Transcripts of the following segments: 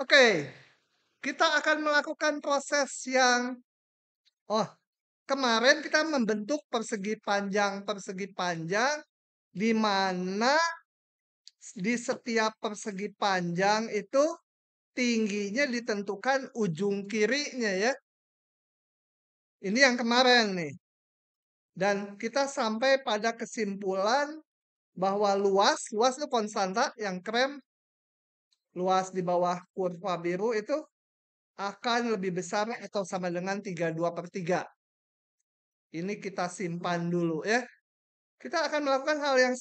Oke, kita akan melakukan proses yang oh kemarin kita membentuk persegi panjang persegi panjang di mana di setiap persegi panjang itu tingginya ditentukan ujung kirinya ya. Ini yang kemarin nih. Dan kita sampai pada kesimpulan bahwa luas, luas itu konstanta, yang krem luas di bawah kurva biru itu akan lebih besar atau sama dengan 32 per 3. Ini kita simpan dulu ya. Kita akan melakukan hal yang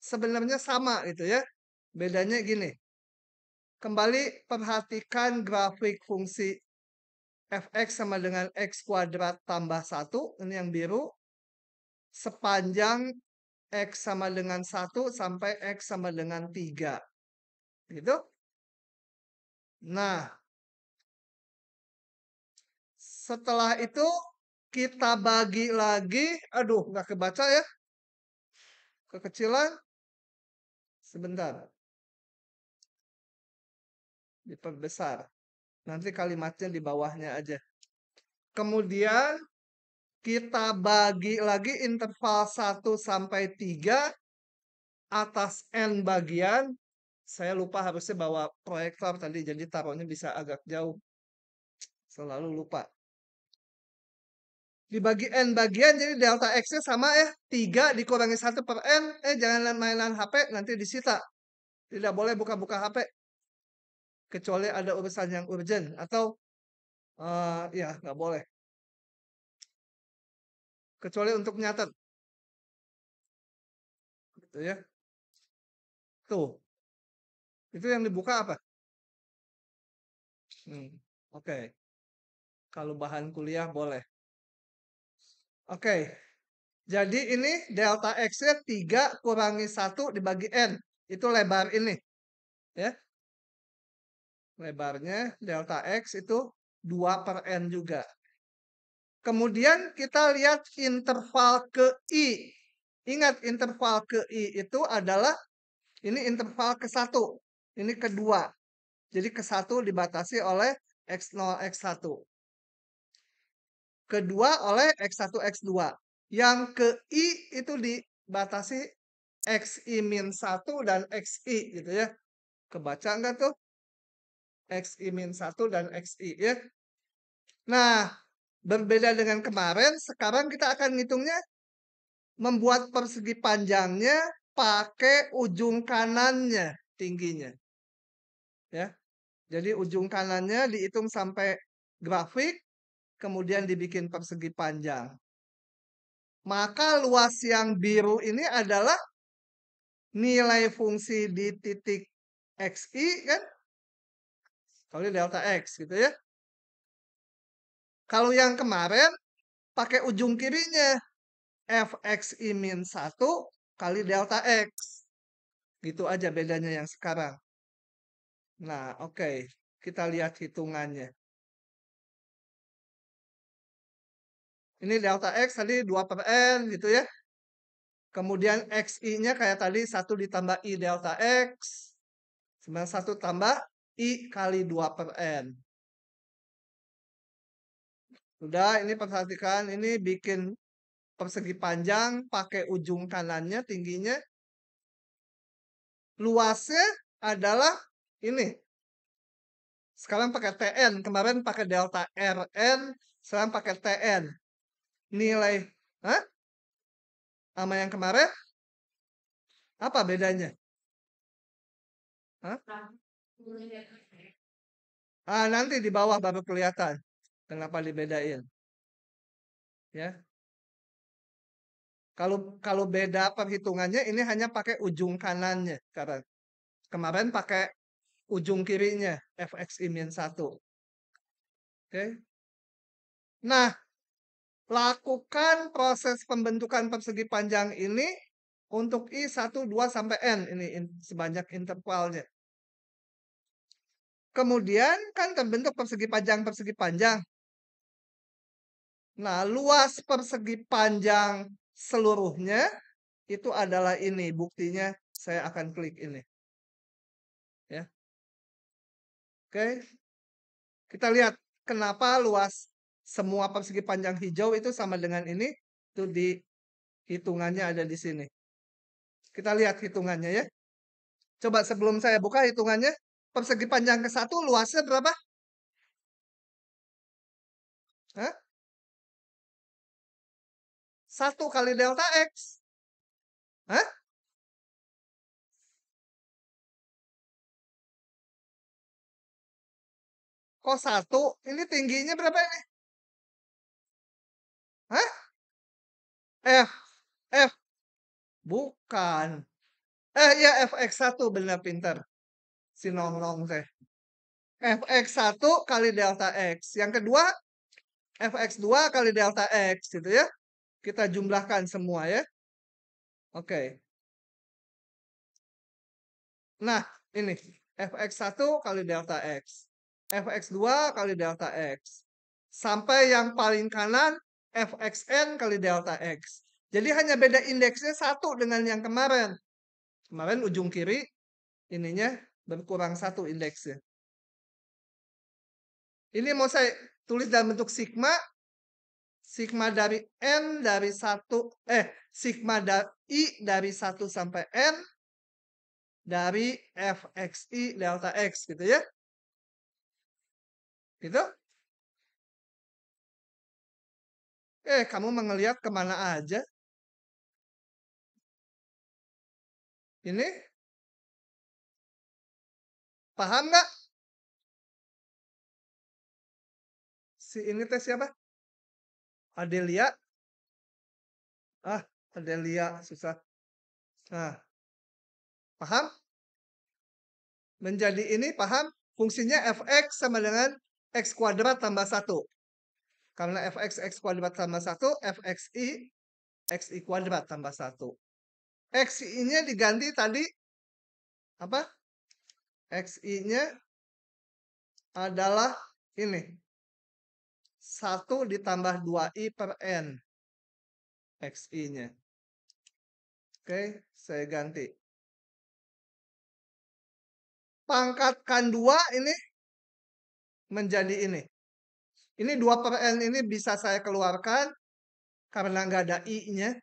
sebenarnya sama gitu ya. Bedanya gini. Kembali perhatikan grafik fungsi fx sama dengan x kuadrat tambah 1. Ini yang biru. Sepanjang x sama dengan 1 sampai x sama dengan 3 gitu nah setelah itu kita bagi lagi aduh nggak kebaca ya kekecilan sebentar diperbesar nanti kalimatnya di bawahnya aja kemudian kita bagi lagi interval 1 sampai 3 atas n bagian saya lupa harusnya bawa proyektor tadi jadi taruhnya bisa agak jauh selalu lupa dibagi n bagian jadi delta x nya sama ya 3 dikurangi 1 per n eh jangan mainan HP nanti disita tidak boleh buka-buka HP kecuali ada urusan yang urgent atau uh, ya nggak boleh kecuali untuk nyatet gitu ya tuh itu yang dibuka apa? Hmm, oke. Okay. Kalau bahan kuliah boleh. Oke. Okay. Jadi ini delta X-nya 3 kurangi satu dibagi N. Itu lebar ini. Ya. Lebarnya delta X itu 2 per N juga. Kemudian kita lihat interval ke I. Ingat interval ke I itu adalah ini interval ke satu. Ini kedua. Jadi ke satu dibatasi oleh X0, X1. Kedua oleh X1, X2. Yang ke I itu dibatasi XI min 1 dan XI gitu ya. Kebaca enggak tuh? XI min 1 dan XI ya. Nah, berbeda dengan kemarin, sekarang kita akan ngitungnya membuat persegi panjangnya pakai ujung kanannya tingginya ya. Jadi ujung kanannya dihitung sampai grafik, kemudian dibikin persegi panjang. Maka luas yang biru ini adalah nilai fungsi di titik xi kan? Kalau delta x gitu ya. Kalau yang kemarin pakai ujung kirinya fxi min satu kali delta x. Gitu aja bedanya yang sekarang. Nah, oke, kita lihat hitungannya. Ini delta X tadi 2 per N gitu ya. Kemudian XI-nya kayak tadi 1 ditambah I delta X. 91 tambah I kali 2 per N. Sudah, ini perhatikan. Ini bikin persegi panjang, pakai ujung kanannya, tingginya. Luasnya adalah ini sekarang pakai TN, kemarin pakai delta RN, sekarang pakai TN. Nilai, Hah? Sama yang kemarin? Apa bedanya? Hah? Ah, nanti di bawah baru kelihatan kenapa dibedain. Ya. Kalau kalau beda perhitungannya ini hanya pakai ujung kanannya karena Kemarin pakai ujung kirinya fx min 1. Oke. Nah, lakukan proses pembentukan persegi panjang ini untuk i 1 2 sampai n ini sebanyak intervalnya. Kemudian kan terbentuk persegi panjang persegi panjang. Nah, luas persegi panjang seluruhnya itu adalah ini. Buktinya saya akan klik ini. Oke. Kita lihat kenapa luas semua persegi panjang hijau itu sama dengan ini itu di hitungannya ada di sini. Kita lihat hitungannya ya. Coba sebelum saya buka hitungannya, persegi panjang ke satu luasnya berapa? Hah? Satu kali delta x. Hah? Kok satu? Ini tingginya berapa ini? Hah? F. F. Bukan. Eh ya fx1 benar pinter. Si nong-nong teh. fx1 kali delta x. Yang kedua fx2 kali delta x gitu ya. Kita jumlahkan semua ya. Oke. Okay. Nah, ini fx1 kali delta x fx2 kali delta x. Sampai yang paling kanan fxn kali delta x. Jadi hanya beda indeksnya satu dengan yang kemarin. Kemarin ujung kiri ininya berkurang satu indeksnya. Ini mau saya tulis dalam bentuk sigma. Sigma dari n dari satu eh, sigma dari i dari satu sampai n dari fxi delta x gitu ya. Gitu? Eh, kamu melihat kemana aja? Ini? Paham nggak? Si ini tes siapa? Adelia? Ah, Adelia, susah. Nah, paham? Menjadi ini, paham? Fungsinya fx sama dengan x kuadrat tambah 1. Karena fx x kuadrat tambah 1, fxi xi kuadrat tambah 1. xi-nya diganti tadi apa? xi-nya adalah ini. 1 ditambah 2i per n xi-nya. Oke, saya ganti. Pangkatkan 2 ini menjadi ini. Ini 2 per N ini bisa saya keluarkan karena nggak ada I-nya.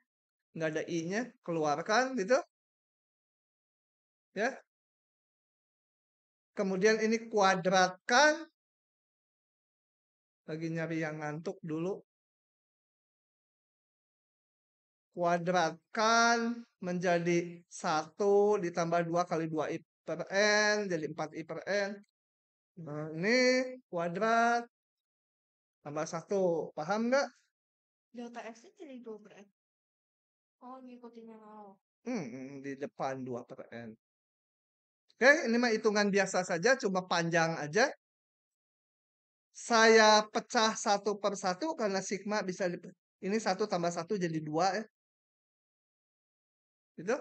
Nggak ada I-nya, keluarkan gitu. Ya. Kemudian ini kuadratkan. Lagi nyari yang ngantuk dulu. Kuadratkan menjadi satu ditambah dua kali dua I per N, jadi empat I per N Nah, ini kuadrat tambah satu. Paham nggak? Delta X jadi 2 per N. Oh, ngikutin yang Hmm, di depan 2 per N. Oke, ini mah hitungan biasa saja, cuma panjang aja. Saya pecah satu per satu karena sigma bisa di, ini satu tambah satu jadi dua ya. Gitu?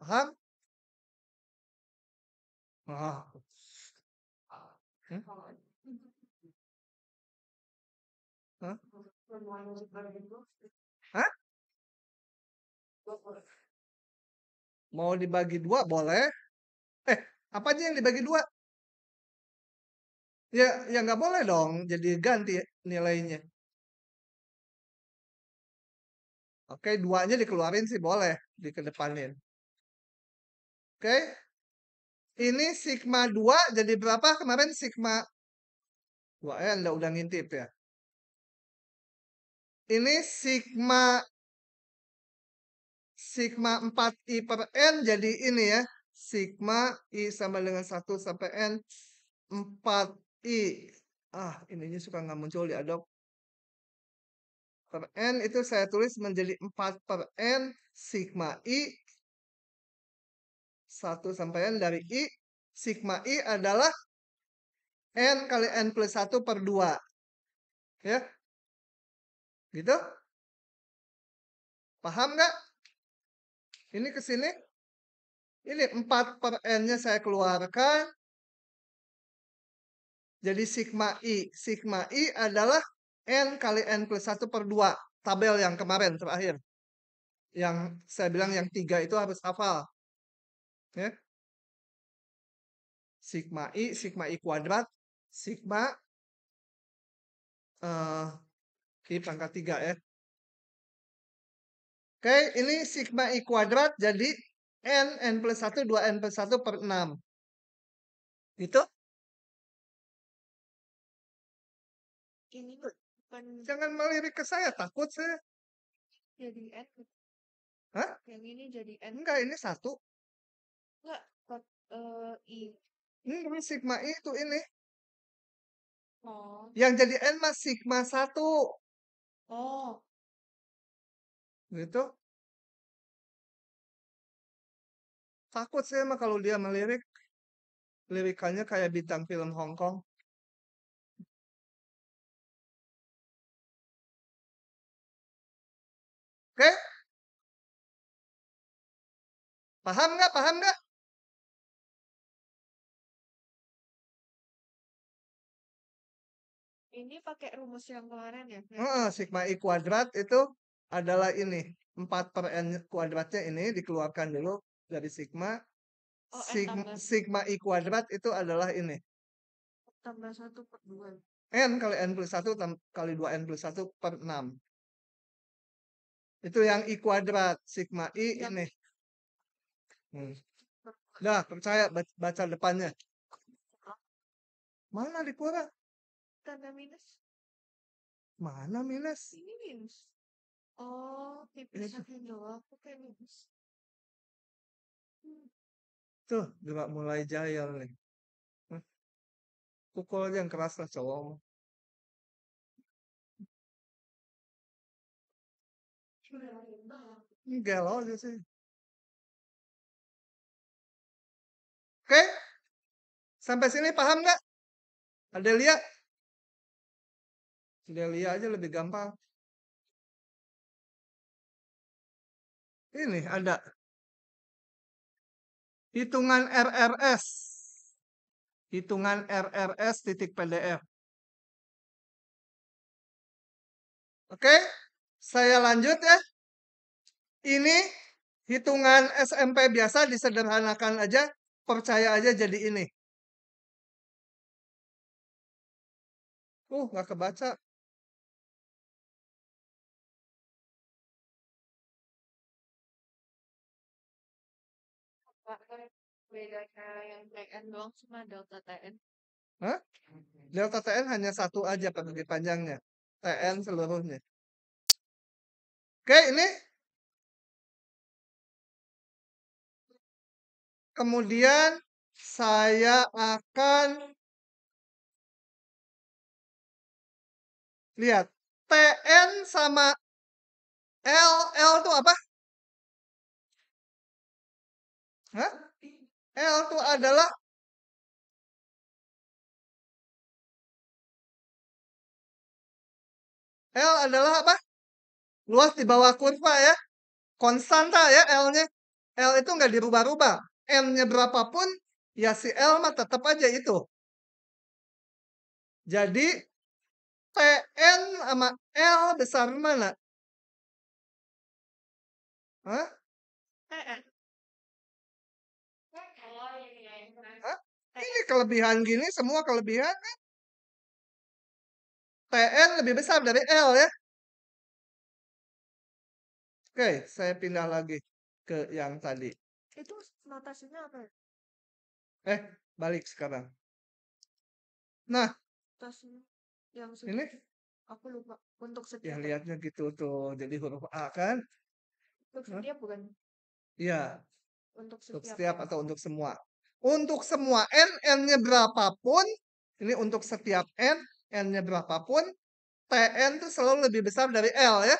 Paham? Mau dibagi dua boleh. Eh, apa aja yang dibagi dua? Ya, ya nggak boleh dong. Jadi ganti nilainya. Oke, duanya dikeluarin sih boleh, dikedepanin. Oke. Ini sigma 2 jadi berapa kemarin sigma? 2 ya Anda udah ngintip ya. Ini sigma sigma 4 i per n jadi ini ya. Sigma i sama dengan 1 sampai n 4 i. Ah, ininya suka nggak muncul ya, Dok per N itu saya tulis menjadi 4 per N sigma I 1 sampai N dari I. Sigma I adalah N kali N plus 1 per 2. Ya. Gitu? Paham nggak? Ini ke sini. Ini 4 per N-nya saya keluarkan. Jadi sigma I. Sigma I adalah N kali N plus 1 per 2. Tabel yang kemarin terakhir. Yang saya bilang yang 3 itu harus hafal ya. Sigma I, sigma I kuadrat, sigma uh, eh, I pangkat 3 ya. Oke, ini sigma I kuadrat jadi N, N plus 1, 2N plus 1 per 6. Itu? Ini bukan... Jangan melirik ke saya, takut saya. Jadi N. Hah? Yang ini jadi N. Enggak, ini satu. Enggak, kok eee, eh, i hmm, Sigma I itu ini. Oh. Yang jadi N mah Sigma 1. Oh. Gitu. Takut sih mah kalau dia melirik. Lirikannya kayak bintang film Hong Kong. Oke? Paham nggak paham nggak? Ini pakai rumus yang kemarin ya? Oh, sigma i kuadrat itu adalah ini 4 per n kuadratnya ini dikeluarkan dulu dari sigma. Oh, sigma, sigma i kuadrat itu adalah ini. Oh, tambah 1 per 2. n kali n plus 1 kali 2 n plus 1 per 6 itu yang i kuadrat sigma i yang... ini hmm. nah percaya baca depannya mana dikurang tanda minus? Mana minus? Ini minus. Oh, tipisannya doang. Oke, minus. Hmm. Tuh, juga mulai jahil nih. aja yang keras lah cowok. Enggak loh sih. Oke? Sampai sini paham nggak? Ada lihat? Delia aja lebih gampang. Ini ada hitungan RRS. Hitungan RRS titik PDF. Oke, saya lanjut ya. Ini hitungan SMP biasa disederhanakan aja, percaya aja jadi ini. Uh, nggak kebaca. bedanya yang TN doang cuma delta TN? Hah? Delta TN hanya satu aja lebih panjangnya. TN seluruhnya. Oke, ini kemudian saya akan lihat TN sama L L itu apa? Hah? L itu adalah L adalah apa? Luas di bawah kurva ya. Konstanta ya L-nya. L itu nggak dirubah-rubah. N-nya berapapun, ya si L mah tetap aja itu. Jadi, PN sama L besar mana? Hah? PN. ini kelebihan gini semua kelebihan kan eh. TN lebih besar dari L ya oke saya pindah lagi ke yang tadi itu notasinya apa ya? eh balik sekarang nah yang ini aku lupa untuk setiap yang lihatnya gitu tuh jadi huruf A kan untuk setiap huh? bukan iya untuk setiap, untuk setiap ya? atau untuk semua untuk semua N, N-nya berapapun, ini untuk setiap N, N-nya berapapun, TN itu selalu lebih besar dari L ya.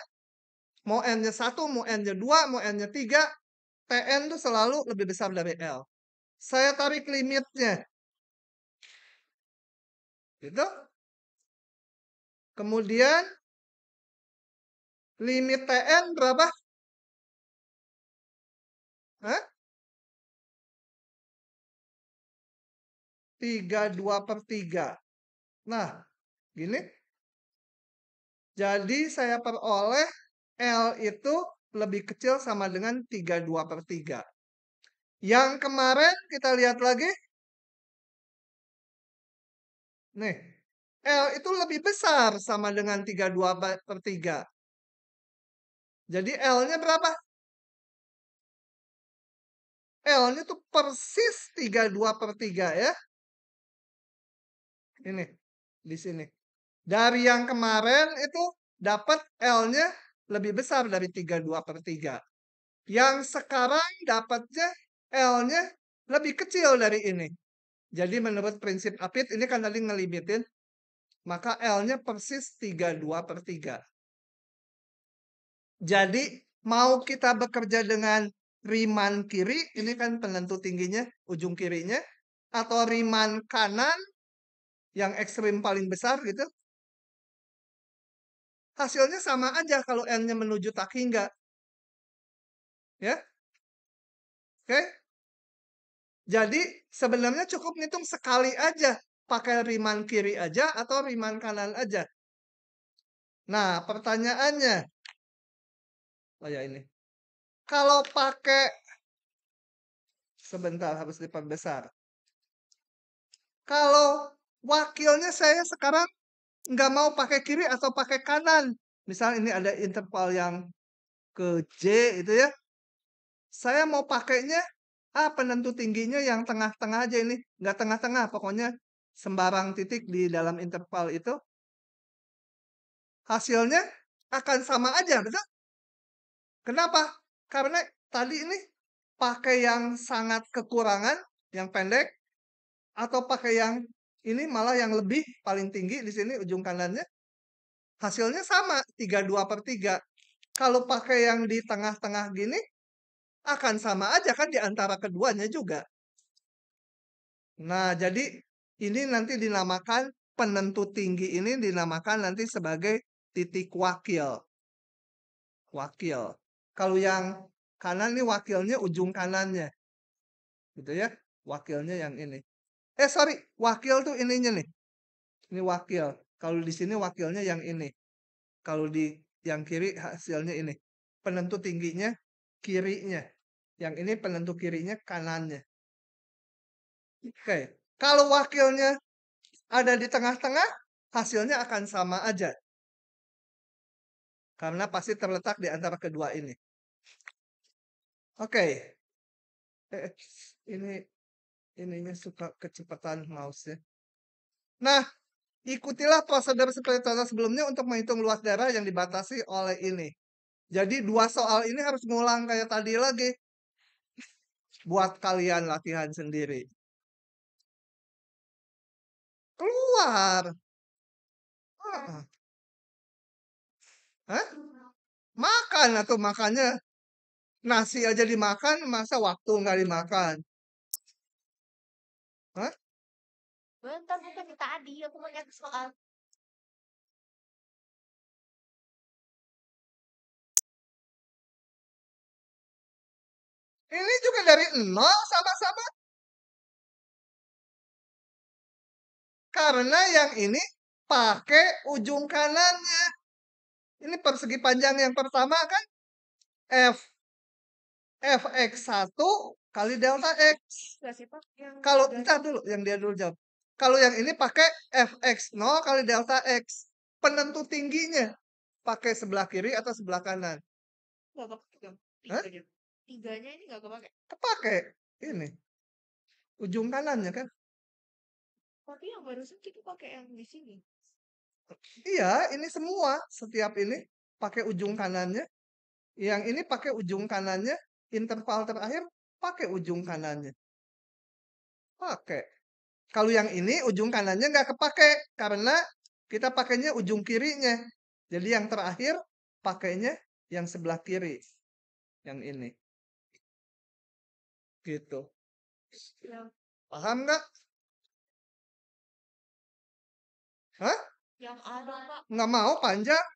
Mau N-nya satu, mau N-nya dua, mau N-nya tiga, TN itu selalu lebih besar dari L. Saya tarik limitnya. Gitu. Kemudian, limit TN berapa? Hah? 32 per 3. Nah, gini. Jadi saya peroleh L itu lebih kecil sama dengan 32 per 3. Yang kemarin kita lihat lagi. Nih, L itu lebih besar sama dengan 32 per 3. Jadi L-nya berapa? L-nya itu persis 32 per 3 ya ini di sini. Dari yang kemarin itu dapat L-nya lebih besar dari 32 per 3. Yang sekarang dapatnya L-nya lebih kecil dari ini. Jadi menurut prinsip apit ini kan tadi ngelimitin. Maka L-nya persis 32 per tiga Jadi mau kita bekerja dengan riman kiri, ini kan penentu tingginya, ujung kirinya. Atau riman kanan, yang ekstrim paling besar gitu hasilnya sama aja kalau n-nya menuju tak hingga ya oke jadi sebenarnya cukup ngitung sekali aja pakai riman kiri aja atau riman kanan aja nah pertanyaannya oh ya ini kalau pakai sebentar harus besar kalau wakilnya saya sekarang nggak mau pakai kiri atau pakai kanan. Misalnya ini ada interval yang ke J itu ya. Saya mau pakainya ah penentu tingginya yang tengah-tengah aja ini. Nggak tengah-tengah, pokoknya sembarang titik di dalam interval itu. Hasilnya akan sama aja, betul? Kenapa? Karena tadi ini pakai yang sangat kekurangan, yang pendek, atau pakai yang ini malah yang lebih paling tinggi di sini ujung kanannya. Hasilnya sama, 32 per 3. Kalau pakai yang di tengah-tengah gini, akan sama aja kan di antara keduanya juga. Nah, jadi ini nanti dinamakan penentu tinggi ini dinamakan nanti sebagai titik wakil. Wakil. Kalau yang kanan ini wakilnya ujung kanannya. Gitu ya. Wakilnya yang ini. Eh sorry, wakil tuh ininya nih. Ini wakil. Kalau di sini wakilnya yang ini. Kalau di yang kiri hasilnya ini. Penentu tingginya kirinya. Yang ini penentu kirinya kanannya. Oke. Okay. Kalau wakilnya ada di tengah-tengah, hasilnya akan sama aja. Karena pasti terletak di antara kedua ini. Oke. Okay. Eh, ini ininya suka kecepatan mouse ya. Nah, ikutilah prosedur seperti contoh sebelumnya untuk menghitung luas daerah yang dibatasi oleh ini. Jadi dua soal ini harus ngulang kayak tadi lagi. Buat kalian latihan sendiri. Keluar. Hah? Makan atau makannya nasi aja dimakan, masa waktu nggak dimakan? Hah? Bentar, bukan tadi. Aku mau nyari soal. Ini juga dari nol sama-sama. Karena yang ini pakai ujung kanannya. Ini persegi panjang yang pertama kan F. Fx1 kali delta x. Kalau entar dulu yang dia dulu jawab. Kalau yang ini pakai fx 0 kali delta x. Penentu tingginya pakai sebelah kiri atau sebelah kanan? Enggak kepake. Tiganya ini nggak kepake. Kepake ini. Ujung kanannya kan. Tapi yang barusan kita pakai yang di sini. Iya, ini semua setiap ini pakai ujung kanannya. Yang ini pakai ujung kanannya, interval terakhir Pakai ujung kanannya. Pakai. Kalau yang ini ujung kanannya nggak kepake karena kita pakainya ujung kirinya. Jadi yang terakhir pakainya yang sebelah kiri. Yang ini. Gitu. Paham nggak? Hah? Yang ada, Pak. Nggak mau panjang?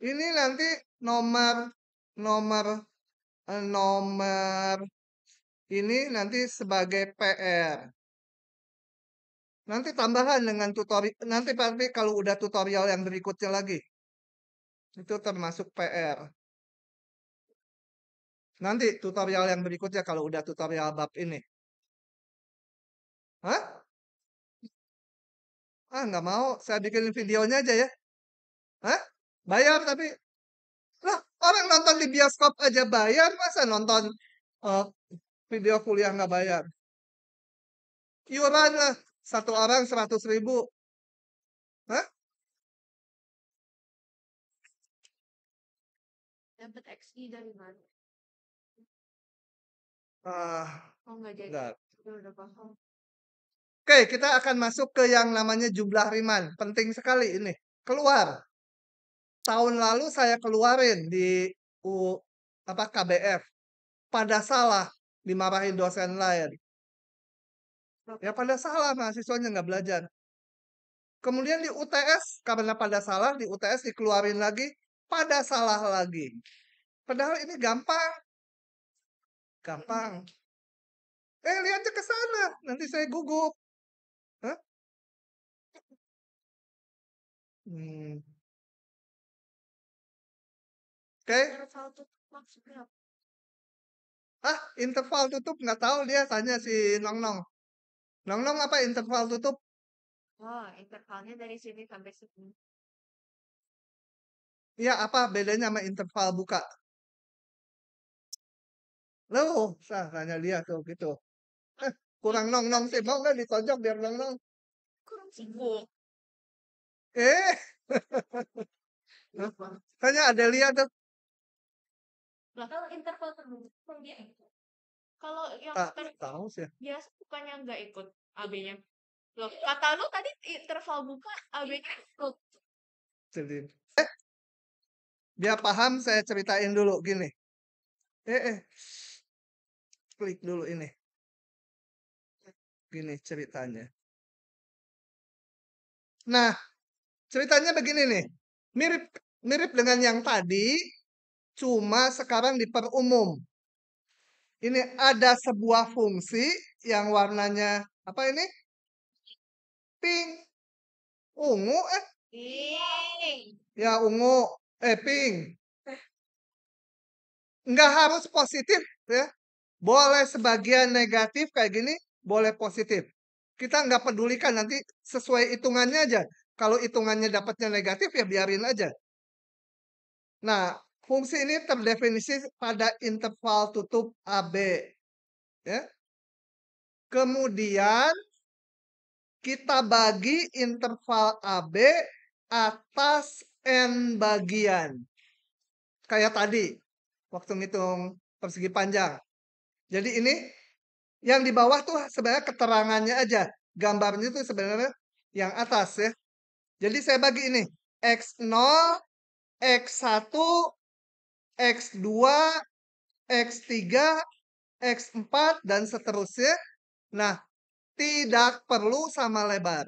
Ini nanti nomor nomor Eh, nomor ini nanti sebagai PR. Nanti tambahan dengan tutorial, nanti tapi kalau udah tutorial yang berikutnya lagi. Itu termasuk PR. Nanti tutorial yang berikutnya kalau udah tutorial bab ini. Hah? Ah, nggak mau. Saya bikin videonya aja ya. Hah? Bayar tapi lah, orang nonton di bioskop aja bayar, masa nonton uh, video kuliah nggak bayar? Iuran lah, satu orang seratus ribu. Hah? Dapat XP dari mana? Ah, oh, nggak jadi. Enggak. Oke, kita akan masuk ke yang namanya jumlah riman. Penting sekali ini. Keluar tahun lalu saya keluarin di U, apa KBF pada salah dimarahin dosen lain ya pada salah mahasiswanya nggak belajar kemudian di UTS karena pada salah di UTS dikeluarin lagi pada salah lagi padahal ini gampang gampang eh lihat aja ke sana nanti saya gugup Hah? Hmm okay. interval tutup maksudnya ah interval tutup nggak tahu dia tanya si nong nong nong nong apa interval tutup oh intervalnya dari sini sampai sini Iya, apa bedanya sama interval buka? Lo, sah, tanya dia tuh gitu. Eh, kurang nong-nong sih, mau nggak ditonjok biar nong-nong? Kurang sibuk. Eh, iya, tanya ada lihat tuh lah kalau interval terbuka dia ikut kalau yang ah, per- tahu sih biasa bukannya nggak ikut AB-nya loh iya. kata lu tadi interval buka AB-nya ikut jadi eh, dia paham saya ceritain dulu gini eh, eh. klik dulu ini gini ceritanya nah ceritanya begini nih mirip mirip dengan yang tadi Cuma sekarang diperumum. Ini ada sebuah fungsi yang warnanya apa ini? Pink. Ungu eh? Pink. Ya ungu. Eh pink. Nggak harus positif ya. Boleh sebagian negatif kayak gini, boleh positif. Kita nggak pedulikan nanti sesuai hitungannya aja. Kalau hitungannya dapatnya negatif ya biarin aja. Nah, Fungsi ini terdefinisi pada interval tutup AB. Ya. Kemudian kita bagi interval AB atas n bagian. Kayak tadi waktu ngitung persegi panjang. Jadi ini yang di bawah tuh sebenarnya keterangannya aja. Gambarnya tuh sebenarnya yang atas ya. Jadi saya bagi ini. X0, X1, X2, X3, X4, dan seterusnya. Nah, tidak perlu sama lebar.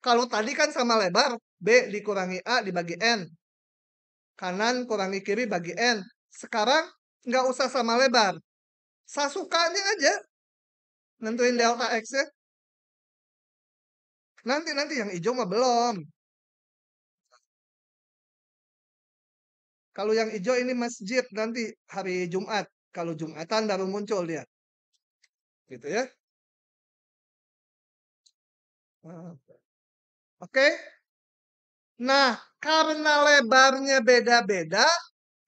Kalau tadi kan sama lebar, B dikurangi A dibagi N. Kanan kurangi kiri bagi N. Sekarang nggak usah sama lebar. Sasukanya aja. Nentuin delta X-nya. Nanti-nanti yang hijau mah belum. Kalau yang hijau ini masjid nanti hari Jumat. Kalau Jumatan baru muncul dia. Gitu ya. Ah. Oke. Okay. Nah, karena lebarnya beda-beda,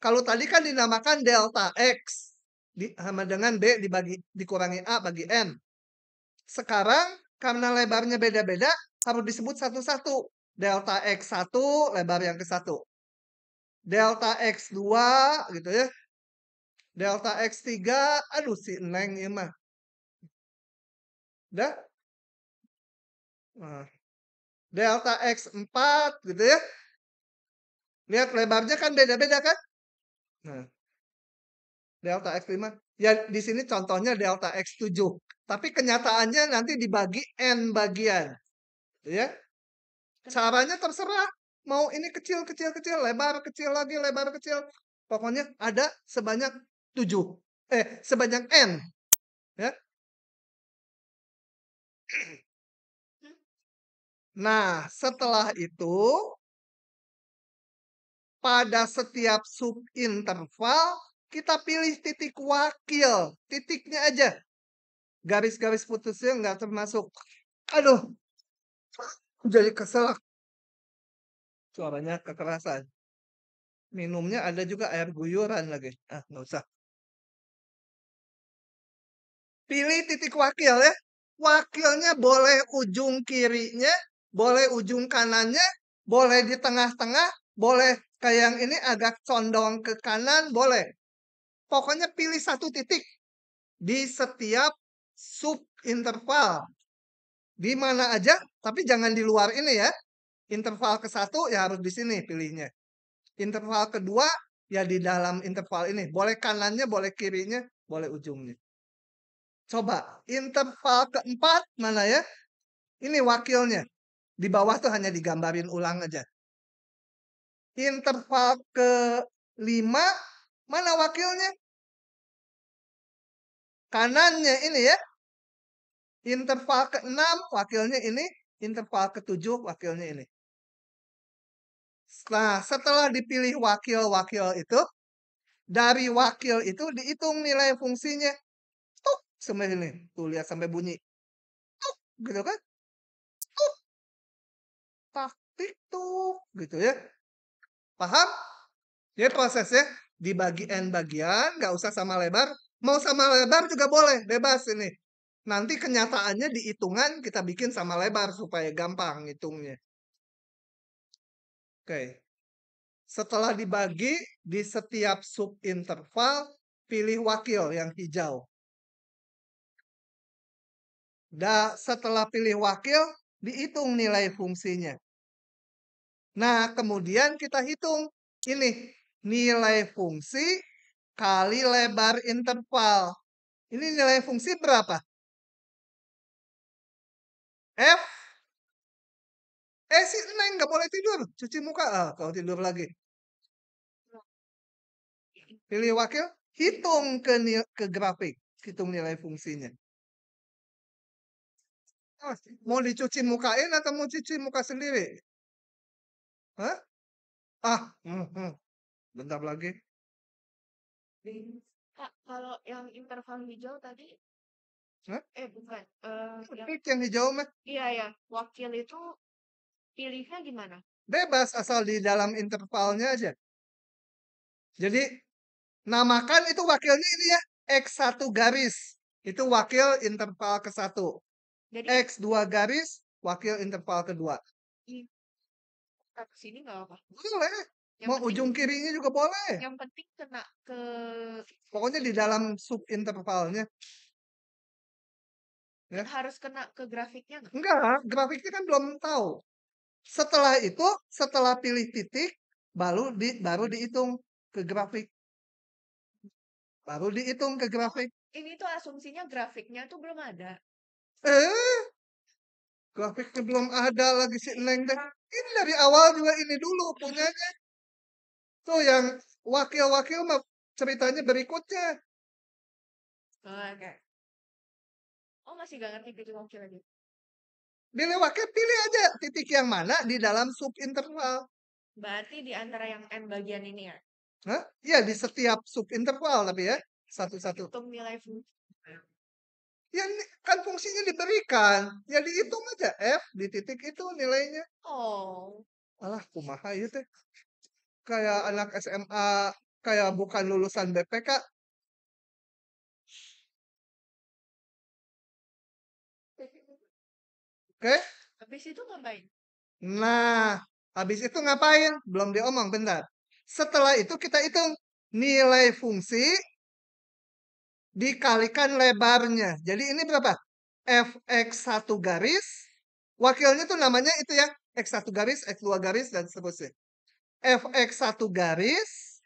kalau tadi kan dinamakan delta X di, sama dengan B dibagi dikurangi A bagi N. Sekarang karena lebarnya beda-beda harus disebut satu-satu. Delta X1 lebar yang ke satu delta X2 gitu ya. Delta X3, aduh si Neng ya mah. Dah? Nah. Delta X4 gitu ya. Lihat lebarnya kan beda-beda kan? Nah. Delta X5. Ya di sini contohnya delta X7. Tapi kenyataannya nanti dibagi N bagian. Ya. Caranya terserah mau ini kecil kecil kecil lebar kecil lagi lebar kecil pokoknya ada sebanyak tujuh, eh sebanyak n ya Nah, setelah itu pada setiap sub interval kita pilih titik wakil, titiknya aja. Garis-garis putusnya nggak termasuk. Aduh, jadi kesel suaranya kekerasan. Minumnya ada juga air guyuran lagi. Ah, nggak usah. Pilih titik wakil ya. Wakilnya boleh ujung kirinya, boleh ujung kanannya, boleh di tengah-tengah, boleh kayak yang ini agak condong ke kanan, boleh. Pokoknya pilih satu titik di setiap sub interval. Di mana aja, tapi jangan di luar ini ya interval ke satu ya harus di sini pilihnya interval kedua ya di dalam interval ini boleh kanannya boleh kirinya boleh ujungnya coba interval keempat mana ya ini wakilnya di bawah tuh hanya digambarin ulang aja interval ke lima mana wakilnya kanannya ini ya interval ke-6 wakilnya ini, interval ke-7 wakilnya ini. Nah, setelah dipilih wakil-wakil itu, dari wakil itu dihitung nilai fungsinya. tuh sampai ini. Tuh, lihat sampai bunyi. tuh gitu kan. tuh Taktik tuh gitu ya. Paham? Ya prosesnya dibagi N bagian, nggak usah sama lebar. Mau sama lebar juga boleh, bebas ini. Nanti kenyataannya dihitungan kita bikin sama lebar supaya gampang hitungnya. Oke. Setelah dibagi di setiap sub interval pilih wakil yang hijau. da setelah pilih wakil, dihitung nilai fungsinya. Nah, kemudian kita hitung ini nilai fungsi kali lebar interval. Ini nilai fungsi berapa? F Eh si Neng nggak boleh tidur, cuci muka. Ah, kau tidur lagi. Pilih wakil, hitung ke, ke grafik, hitung nilai fungsinya. Oh, mau dicuci mukain atau mau cuci muka sendiri? Hah? Ah, hmm, hmm, bentar lagi. Kak, kalau yang interval hijau tadi, Hah? eh bukan. Uh, yang... yang hijau mah? Iya ya, wakil itu pilihnya gimana? Bebas asal di dalam intervalnya aja. Jadi namakan itu wakilnya ini ya X1 garis. Itu wakil interval ke satu, X2 garis wakil interval kedua. Ke sini nggak apa-apa. Boleh. Yang Mau penting, ujung kirinya juga boleh. Yang penting kena ke Pokoknya di dalam sub intervalnya. Ya? Harus kena ke grafiknya nggak? Enggak, grafiknya kan belum tahu. Setelah itu, setelah pilih titik, baru di baru dihitung ke grafik. Baru dihitung ke oh, grafik. Ini tuh asumsinya grafiknya tuh belum ada. Eh, grafiknya belum ada lagi si Neng deh. Iya. Ini dari awal juga ini dulu punyanya. Tuh yang wakil-wakil mah ceritanya berikutnya. Oh, Oke. Okay. Oh masih gak ngerti gitu wakil lagi dilewaki pilih aja titik yang mana di dalam sub interval Berarti di antara yang n bagian ini ya? Hah? Ya di setiap sub interval tapi ya satu-satu. Hitung nilai fungsi. Ya kan fungsinya diberikan, ya dihitung aja f di titik itu nilainya. Oh. Alah kumaha itu teh. Kayak anak SMA, kayak bukan lulusan BPK, Oke? Okay? Habis itu ngapain? Nah, habis itu ngapain? Belum diomong, bentar. Setelah itu kita hitung nilai fungsi dikalikan lebarnya. Jadi ini berapa? fx1 garis, wakilnya tuh namanya itu ya, x1 garis, x2 garis, dan seterusnya. fx1 garis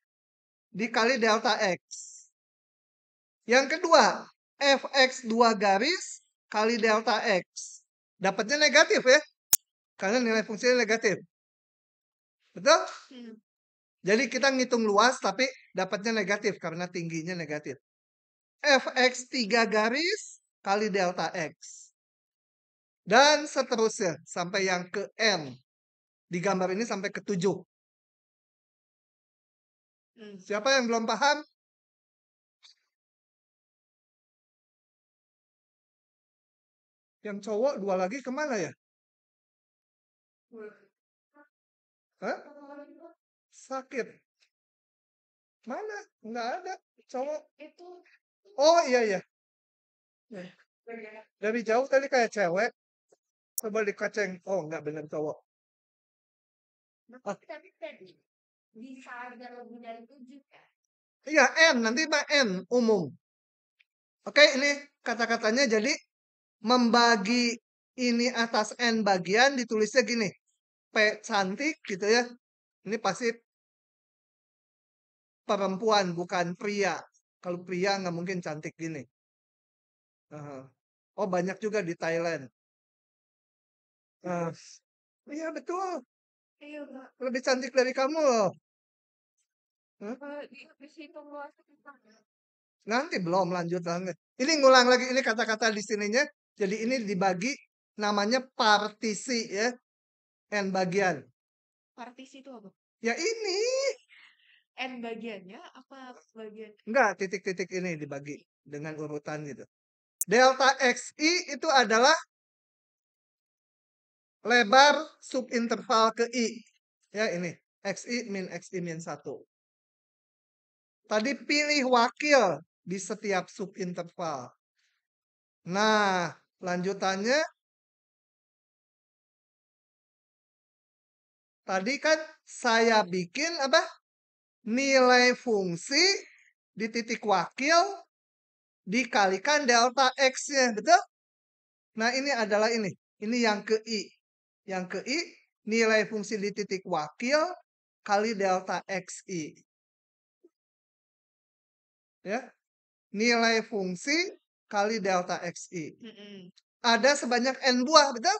dikali delta x. Yang kedua, fx2 garis kali delta x. Dapatnya negatif ya. Karena nilai fungsinya negatif. Betul? Hmm. Jadi kita ngitung luas tapi dapatnya negatif karena tingginya negatif. Fx tiga garis kali delta X. Dan seterusnya sampai yang ke N. Di gambar ini sampai ke 7. Hmm. Siapa yang belum paham? Yang cowok dua lagi kemana ya? Hah? Sakit. Mana? Enggak ada cowok. Itu. Oh iya iya. Dari jauh tadi kayak cewek. Coba dikaceng. Oh nggak bener cowok. Ah. Tapi tadi bisa dari tujuh kan? Iya N nanti mah N umum. Oke ini kata-katanya jadi membagi ini atas N bagian ditulisnya gini. P cantik gitu ya. Ini pasti perempuan bukan pria. Kalau pria nggak mungkin cantik gini. oh banyak juga di Thailand. Uh, iya betul. Iya, Lebih cantik dari kamu loh. Huh? Eh, iya, Nanti belum lanjut lanjut. Ini ngulang lagi ini kata-kata di sininya jadi ini dibagi namanya partisi ya. N bagian. Partisi itu apa? Ya ini. N bagiannya apa bagian? Enggak, titik-titik ini dibagi dengan urutan gitu. Delta XI itu adalah lebar subinterval ke I. Ya ini, XI min XI min 1. Tadi pilih wakil di setiap subinterval. Nah, Lanjutannya, tadi kan saya bikin apa? Nilai fungsi di titik wakil dikalikan delta X-nya, betul? Nah, ini adalah ini. Ini yang ke I. Yang ke I, nilai fungsi di titik wakil kali delta x i, Ya. Nilai fungsi kali delta XI. Mm hmm Ada sebanyak N buah, betul?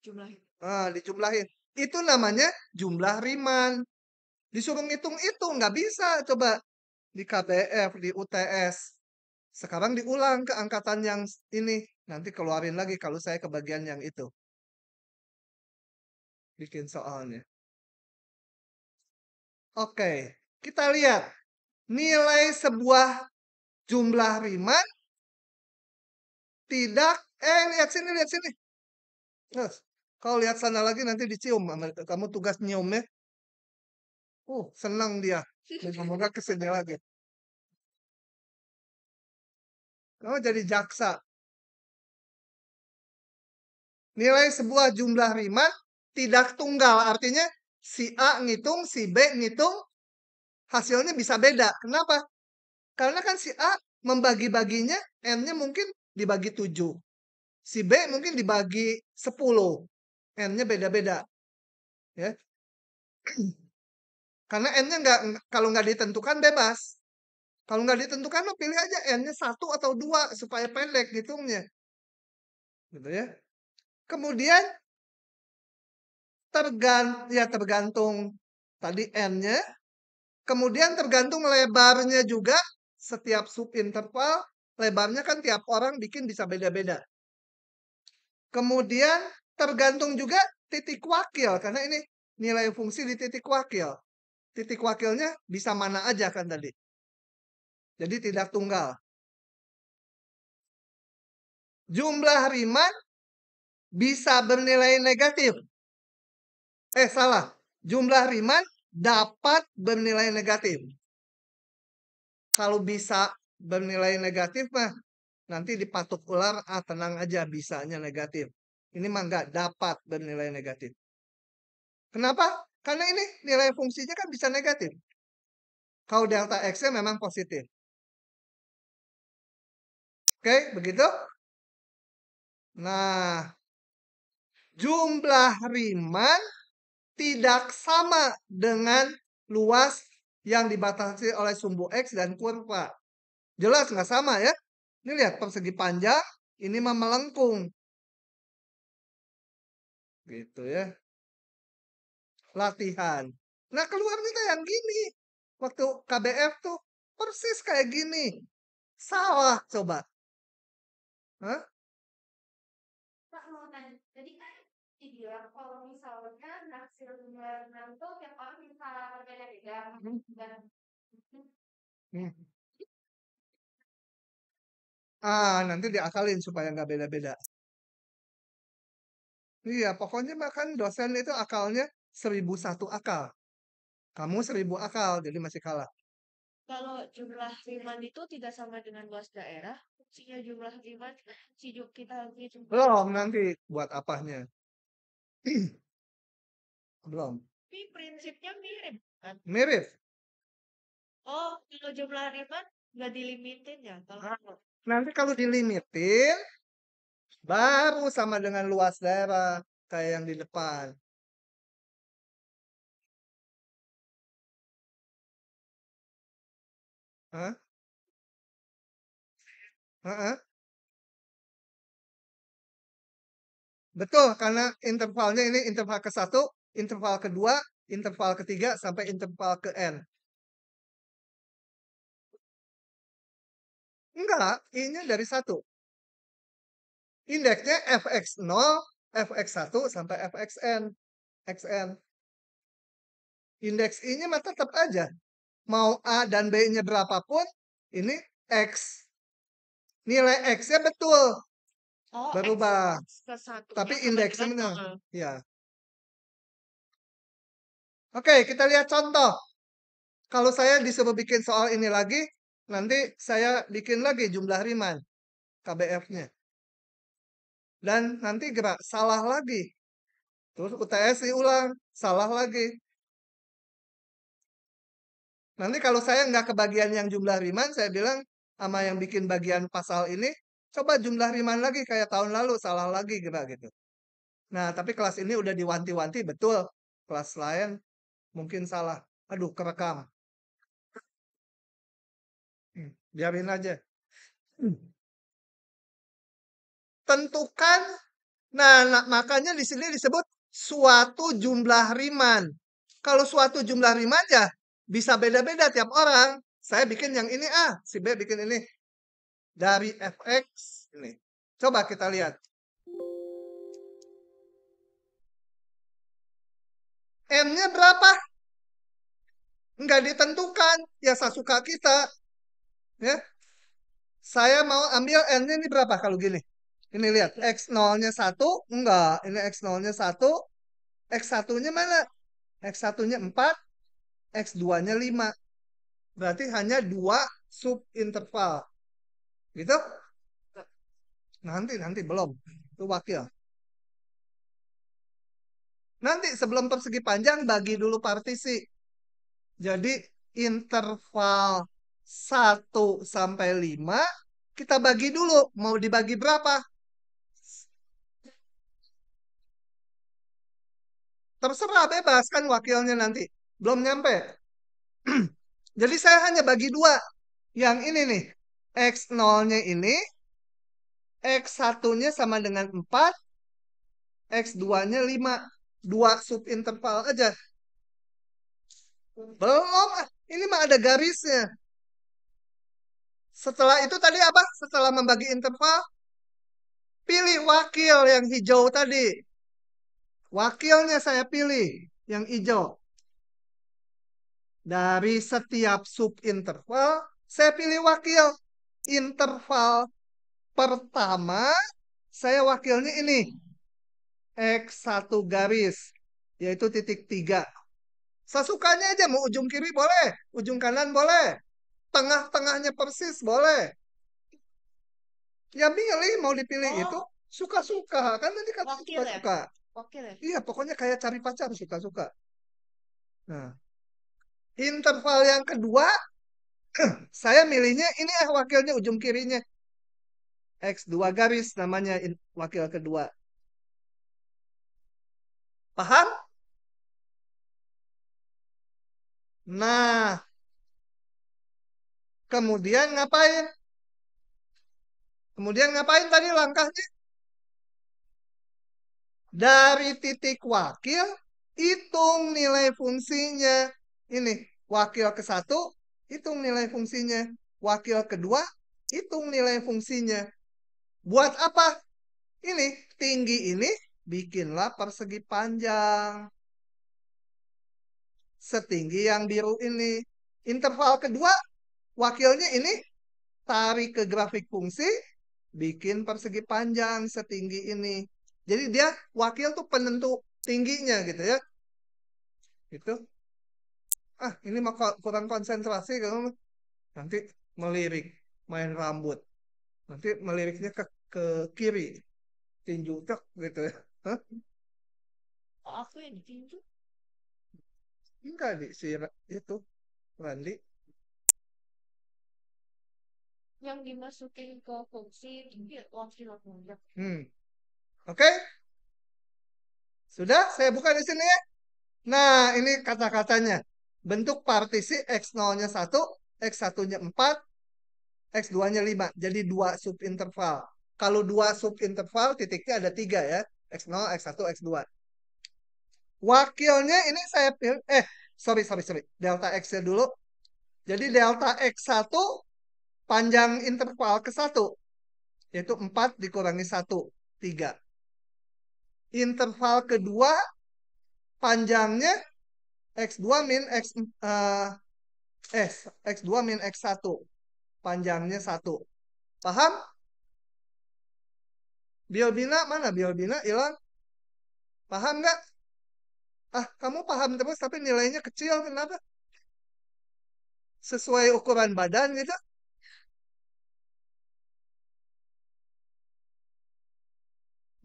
Jumlahin. Ah, dijumlahin. Itu namanya jumlah Riman Disuruh ngitung itu nggak bisa. Coba di KBF, di UTS. Sekarang diulang ke angkatan yang ini. Nanti keluarin lagi kalau saya ke bagian yang itu. Bikin soalnya. Oke, kita lihat nilai sebuah jumlah Riman tidak, eh lihat sini, lihat sini. yes. kau lihat sana lagi nanti dicium kamu tugas nyium ya Uh, senang dia. semoga kesini lagi. Kamu jadi jaksa. Nilai sebuah jumlah rima tidak tunggal. Artinya si A ngitung, si B ngitung, hasilnya bisa beda. Kenapa? Karena kan si A membagi-baginya N-nya mungkin dibagi 7. Si B mungkin dibagi 10. N-nya beda-beda. Ya. Karena N-nya nggak kalau nggak ditentukan bebas. Kalau nggak ditentukan lo pilih aja N-nya satu atau dua supaya pendek hitungnya. Gitu ya. Kemudian tergant ya tergantung tadi N-nya. Kemudian tergantung lebarnya juga setiap interval. Lebarnya kan tiap orang bikin bisa beda-beda. Kemudian tergantung juga titik wakil karena ini nilai fungsi di titik wakil. Titik wakilnya bisa mana aja kan tadi. Jadi tidak tunggal. Jumlah riman bisa bernilai negatif. Eh salah. Jumlah riman dapat bernilai negatif. Kalau bisa bernilai negatif mah nanti dipatuk ular ah tenang aja bisanya negatif ini mah nggak dapat bernilai negatif kenapa karena ini nilai fungsinya kan bisa negatif kalau delta x nya memang positif oke begitu nah jumlah riman tidak sama dengan luas yang dibatasi oleh sumbu X dan kurva. Jelas nggak sama ya. Ini lihat persegi panjang, ini mah melengkung. Gitu ya. Latihan. Nah keluarnya kayak gini. Waktu KBF tuh persis kayak gini. Salah coba. Hah? Kan kalau misalnya naksir Ah, nanti diakalin supaya nggak beda-beda. Iya, pokoknya makan dosen itu akalnya seribu satu akal. Kamu seribu akal, jadi masih kalah. Kalau jumlah firman itu tidak sama dengan luas daerah, fungsinya jumlah firman, si kita lagi jumlah. Belum nanti buat apanya. Belum. Tapi prinsipnya mirip kan? Mirip. Oh, kalau jumlah firman nggak dilimitin ya? Kalau... Ah. Nanti kalau dilimitin, baru sama dengan luas daerah kayak yang di depan. Hah? Heeh. Betul, karena intervalnya ini interval ke satu, interval kedua, interval ketiga sampai interval ke N. Enggak, I-nya dari satu. Indeksnya fx0, fx1 sampai fxn. xn. Indeks I-nya mah tetap aja. Mau A dan B-nya berapapun, ini X. Nilai X-nya betul. Oh, berubah. X, satu. Tapi ya, indeksnya Ya. Oke, kita lihat contoh. Kalau saya disuruh bikin soal ini lagi, Nanti saya bikin lagi jumlah riman KBF-nya. Dan nanti gerak salah lagi. Terus UTS diulang, salah lagi. Nanti kalau saya nggak kebagian yang jumlah riman, saya bilang sama yang bikin bagian pasal ini, coba jumlah riman lagi kayak tahun lalu, salah lagi gerak gitu. Nah, tapi kelas ini udah diwanti-wanti, betul. Kelas lain mungkin salah. Aduh, kerekam. Diamin aja. Hmm. Tentukan. Nah, makanya di sini disebut suatu jumlah riman. Kalau suatu jumlah riman ya bisa beda-beda tiap orang. Saya bikin yang ini ah, si B bikin ini. Dari fx ini. Coba kita lihat. M-nya berapa? Enggak ditentukan. Ya Sasuka kita ya saya mau ambil n-nya ini berapa kalau gini ini lihat x 0-nya 1 enggak ini x 0-nya 1 x 1-nya mana x 1-nya 4 x 2-nya 5 berarti hanya dua subinterval gitu nanti nanti belum itu wakil nanti sebelum persegi panjang bagi dulu partisi jadi interval 1 sampai 5 kita bagi dulu. Mau dibagi berapa? Terserah bebas kan wakilnya nanti. Belum nyampe. Jadi saya hanya bagi dua. Yang ini nih. X0-nya ini. X1-nya sama dengan 4. X2-nya 5. Dua sub interval aja. Belum. Ini mah ada garisnya. Setelah itu tadi apa? Setelah membagi interval, pilih wakil yang hijau tadi. Wakilnya saya pilih yang hijau. Dari setiap subinterval, saya pilih wakil. Interval pertama, saya wakilnya ini. X1 garis, yaitu titik 3. Sesukanya aja, mau ujung kiri boleh, ujung kanan boleh tengah-tengahnya persis boleh. Ya milih mau dipilih oh. itu suka-suka kan tadi kata ya? suka-suka. Ya? Iya pokoknya kayak cari pacar suka-suka. Nah interval yang kedua saya milihnya ini eh wakilnya ujung kirinya x dua garis namanya in, wakil kedua. Paham? Nah, Kemudian ngapain? Kemudian ngapain tadi langkahnya? Dari titik wakil, hitung nilai fungsinya. Ini, wakil ke satu, hitung nilai fungsinya. Wakil kedua, hitung nilai fungsinya. Buat apa? Ini, tinggi ini, bikinlah persegi panjang. Setinggi yang biru ini. Interval kedua, Wakilnya ini tarik ke grafik fungsi, bikin persegi panjang setinggi ini. Jadi dia wakil tuh penentu tingginya gitu ya. Gitu. Ah, ini mah kurang konsentrasi kalau nanti melirik main rambut. Nanti meliriknya ke, ke kiri. Tinju tek gitu ya. Hah? Aku yang ditinju. Enggak di si itu Randi yang dimasukin ke fungsi itu wakil Hmm. Oke? Okay? Sudah? Saya buka di sini ya. Nah, ini kata-katanya. Bentuk partisi X0-nya 1, X1-nya 4, X2-nya 5. Jadi dua subinterval. Kalau dua subinterval, titiknya ada tiga ya. X0, X1, X2. Wakilnya ini saya pilih, eh, sorry, sorry, sorry. Delta X-nya dulu. Jadi delta X1 panjang interval ke satu yaitu empat dikurangi satu tiga Interval kedua panjangnya X2 min X uh, eh, eh, X2 min X1. Panjangnya satu Paham? Biobina mana? Biobina hilang. Paham nggak? Ah, kamu paham terus tapi nilainya kecil. Kenapa? Sesuai ukuran badan gitu.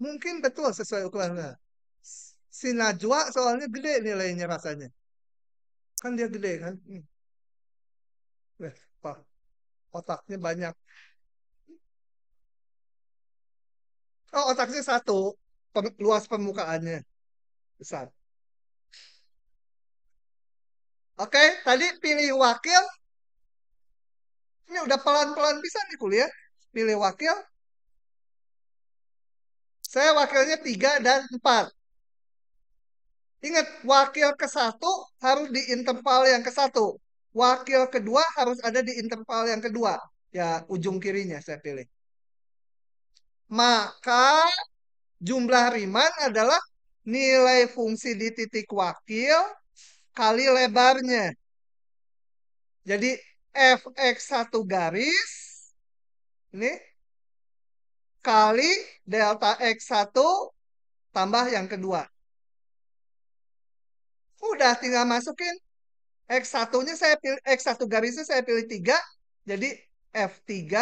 Mungkin betul sesuai ukurannya. Si Najwa soalnya gede nilainya rasanya. Kan dia gede kan? Hmm. otaknya banyak. Oh, otaknya satu. Pem luas permukaannya. Besar. Oke, tadi pilih wakil. Ini udah pelan-pelan bisa nih kuliah. Pilih wakil, saya wakilnya tiga dan empat. Ingat, wakil ke satu harus di interval yang ke satu. Wakil kedua harus ada di interval yang kedua. Ya, ujung kirinya saya pilih. Maka jumlah Riemann adalah nilai fungsi di titik wakil kali lebarnya. Jadi fx satu garis ini kali delta X1 tambah yang kedua. Udah tinggal masukin. X1-nya saya pilih, X1 garisnya saya pilih 3. Jadi F3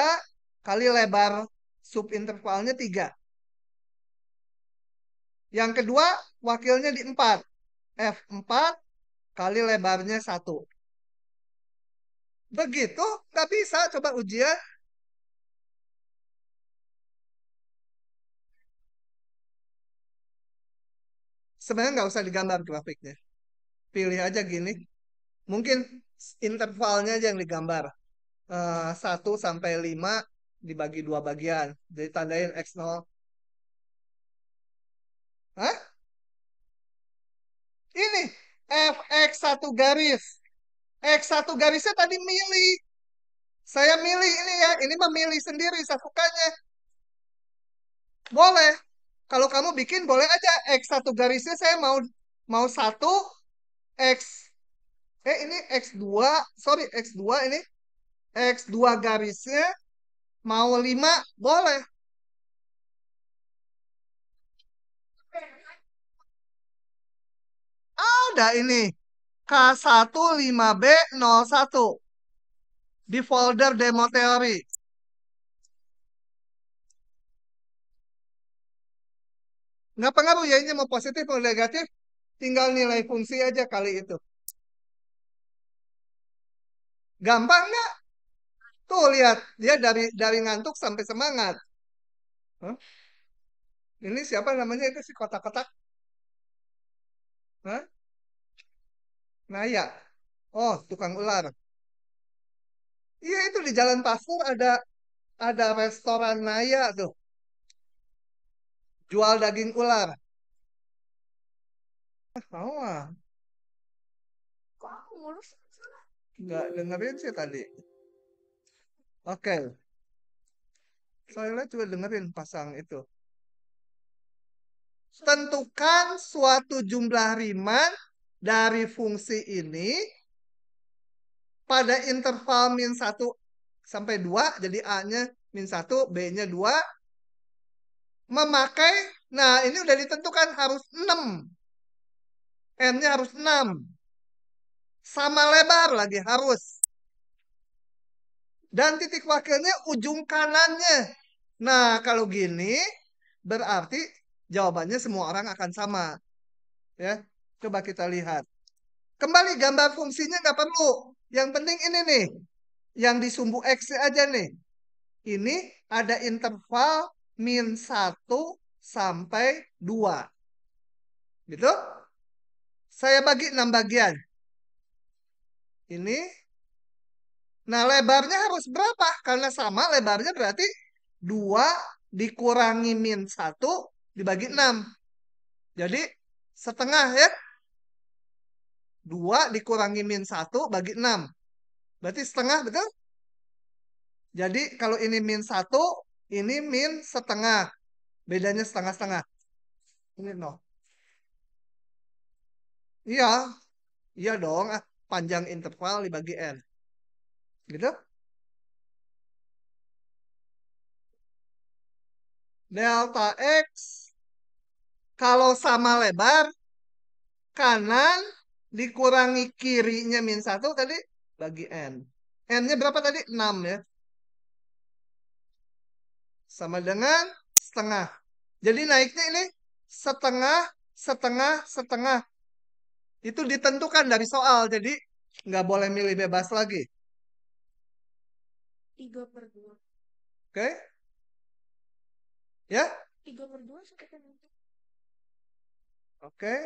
kali lebar subintervalnya 3. Yang kedua, wakilnya di 4. F4 kali lebarnya 1. Begitu, nggak bisa coba ujian sebenarnya nggak usah digambar grafiknya pilih aja gini mungkin intervalnya aja yang digambar uh, eh, 1 sampai 5 dibagi dua bagian jadi tandain x0 Hah? ini fx1 garis x1 garisnya tadi milih saya milih ini ya ini memilih sendiri saya sukanya boleh kalau kamu bikin boleh aja X satu garisnya saya mau mau satu X eh ini X2 sorry X2 ini X2 garisnya mau 5 boleh ada ini K15B01 di folder demo teori Nggak pengaruh ya ini mau positif mau negatif, tinggal nilai fungsi aja kali itu. Gampang nggak? Tuh lihat, dia dari dari ngantuk sampai semangat. Huh? Ini siapa namanya itu si kotak-kotak? nah Naya. Oh, tukang ular. Iya, itu di Jalan Pasir ada ada restoran Naya tuh jual daging ular sama eh, ah. nggak dengerin sih tadi oke okay. soalnya coba dengerin pasang itu tentukan suatu jumlah riman dari fungsi ini pada interval min 1 sampai 2 jadi A-nya min 1, B-nya dua memakai nah ini udah ditentukan harus 6 M-nya harus 6 sama lebar lagi harus dan titik wakilnya ujung kanannya nah kalau gini berarti jawabannya semua orang akan sama ya coba kita lihat kembali gambar fungsinya nggak perlu yang penting ini nih yang di sumbu X aja nih ini ada interval min 1 sampai 2. Gitu? Saya bagi 6 bagian. Ini. Nah, lebarnya harus berapa? Karena sama lebarnya berarti 2 dikurangi min 1 dibagi 6. Jadi setengah ya. 2 dikurangi min 1 bagi 6. Berarti setengah, betul? Jadi kalau ini min 1, ini min setengah. Bedanya setengah-setengah. Ini no. Iya. Iya dong. Ah, panjang interval dibagi N. Gitu? Delta X kalau sama lebar kanan dikurangi kirinya min satu tadi bagi N. N-nya berapa tadi? 6 ya sama dengan setengah. Jadi naiknya ini setengah, setengah, setengah. Itu ditentukan dari soal, jadi nggak boleh milih bebas lagi. 3 per 2. Oke? Okay? Ya? 3 per 2 sampai Oke. Okay.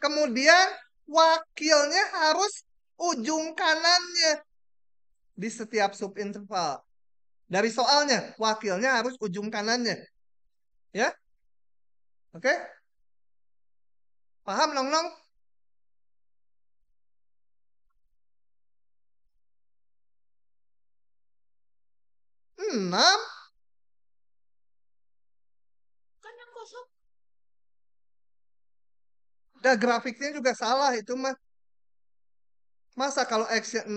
Kemudian wakilnya harus ujung kanannya di setiap subinterval. Dari soalnya, wakilnya harus ujung kanannya. Ya? Oke? Paham, Nong-Nong? Enam? Kan yang kosong. Dan grafiknya juga salah itu mah. Masa kalau X 0,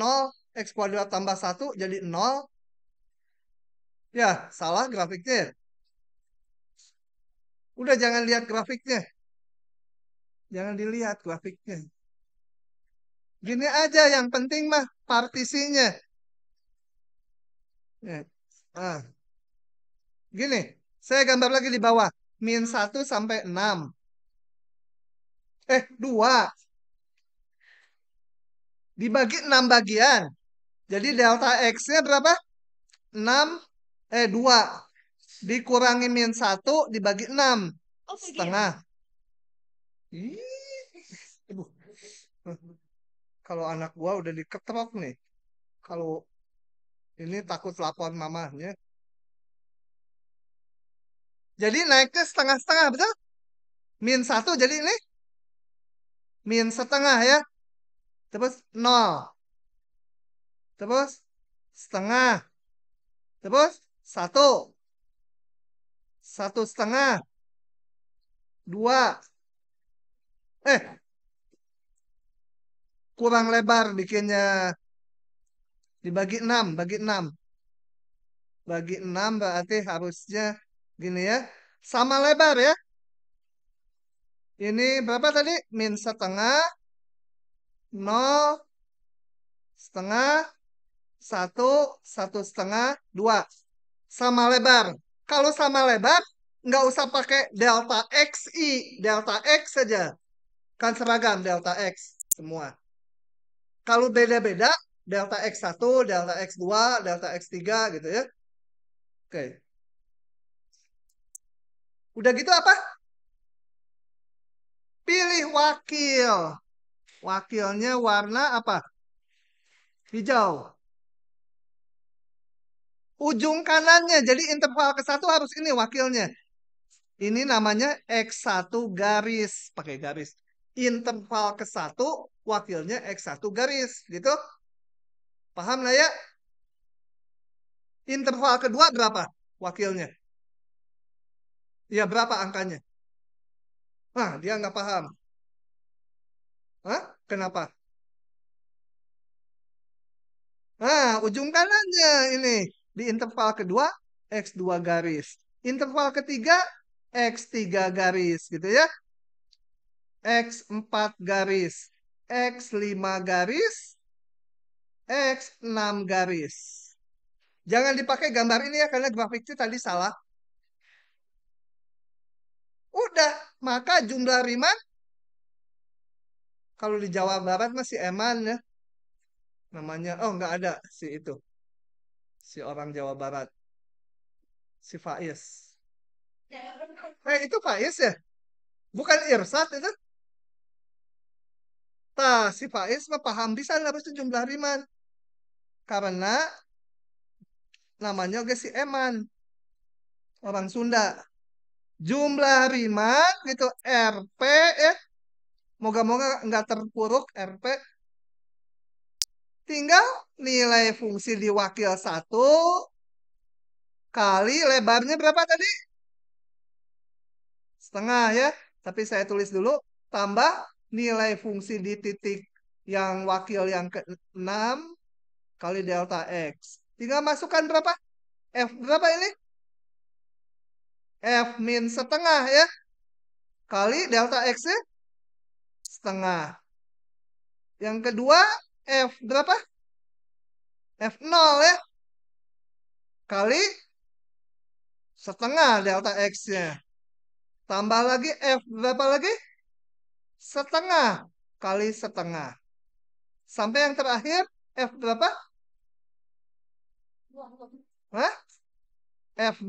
X kuadrat tambah 1 jadi 0, Ya, salah grafiknya. Udah jangan lihat grafiknya. Jangan dilihat grafiknya. Gini aja yang penting mah partisinya. Ya. Ah. Gini, saya gambar lagi di bawah. Min 1 hmm. sampai 6. Eh, 2 dibagi 6 bagian. Jadi iya. delta X-nya berapa? 6 eh dua dikurangi min satu dibagi enam oh, setengah. Gitu ya? Kalau anak gua udah diketrok nih. Kalau ini takut lapor mamanya. Jadi naik ke setengah-setengah betul? Min satu jadi ini min setengah ya. Terus nol. Terus setengah. Terus satu. Satu setengah. Dua. Eh. Kurang lebar bikinnya. Dibagi enam. Bagi enam. Bagi enam berarti harusnya gini ya. Sama lebar ya. Ini berapa tadi? Min setengah. Nol. Setengah. Satu. Satu setengah. Dua sama lebar. Kalau sama lebar, nggak usah pakai delta XI, delta X saja. Kan seragam delta X semua. Kalau beda-beda, delta X1, delta X2, delta X3 gitu ya. Oke. Udah gitu apa? Pilih wakil. Wakilnya warna apa? Hijau ujung kanannya. Jadi interval ke satu harus ini wakilnya. Ini namanya X1 garis. Pakai garis. Interval ke satu wakilnya X1 garis. Gitu? Paham lah ya? Interval kedua berapa wakilnya? Ya berapa angkanya? Nah, dia nggak paham. Hah? Kenapa? Nah, ujung kanannya ini. Di interval kedua X2 garis. Interval ketiga X3 garis gitu ya. X4 garis. X5 garis. X6 garis. Jangan dipakai gambar ini ya karena grafiknya tadi salah. Udah, maka jumlah riman kalau di Jawa Barat masih Eman ya. Namanya oh nggak ada si itu si orang Jawa Barat si Faiz eh itu Faiz ya bukan Irsat itu ta si Faiz mah paham bisa lah itu jumlah riman karena namanya oke si Eman orang Sunda jumlah riman gitu RP ya eh. moga-moga nggak terpuruk RP tinggal nilai fungsi di wakil satu kali lebarnya berapa tadi? Setengah ya. Tapi saya tulis dulu. Tambah nilai fungsi di titik yang wakil yang ke-6 kali delta X. Tinggal masukkan berapa? F berapa ini? F min setengah ya. Kali delta x ya. setengah. Yang kedua F berapa? F0 ya. Kali setengah delta X-nya. Tambah lagi F berapa lagi? Setengah kali setengah. Sampai yang terakhir F berapa? Hah? F2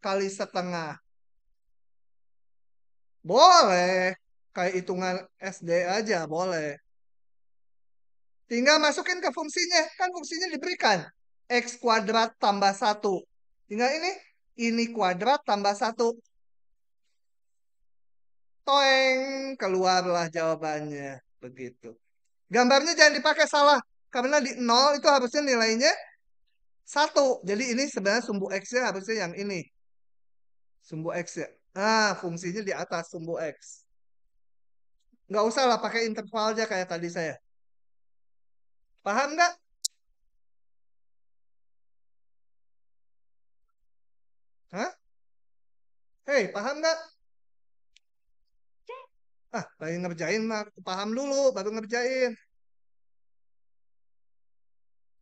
kali setengah. Boleh. Kayak hitungan SD aja boleh. Tinggal masukin ke fungsinya. Kan fungsinya diberikan. X kuadrat tambah 1. Tinggal ini. Ini kuadrat tambah 1. Toeng. Keluarlah jawabannya. Begitu. Gambarnya jangan dipakai salah. Karena di 0 itu harusnya nilainya 1. Jadi ini sebenarnya sumbu X-nya harusnya yang ini. Sumbu X ya. Ah, fungsinya di atas sumbu X. Nggak usah lah pakai interval aja kayak tadi saya. Paham nggak? Hah? Hei, paham nggak? Ah, lagi ngerjain mak paham dulu, baru ngerjain.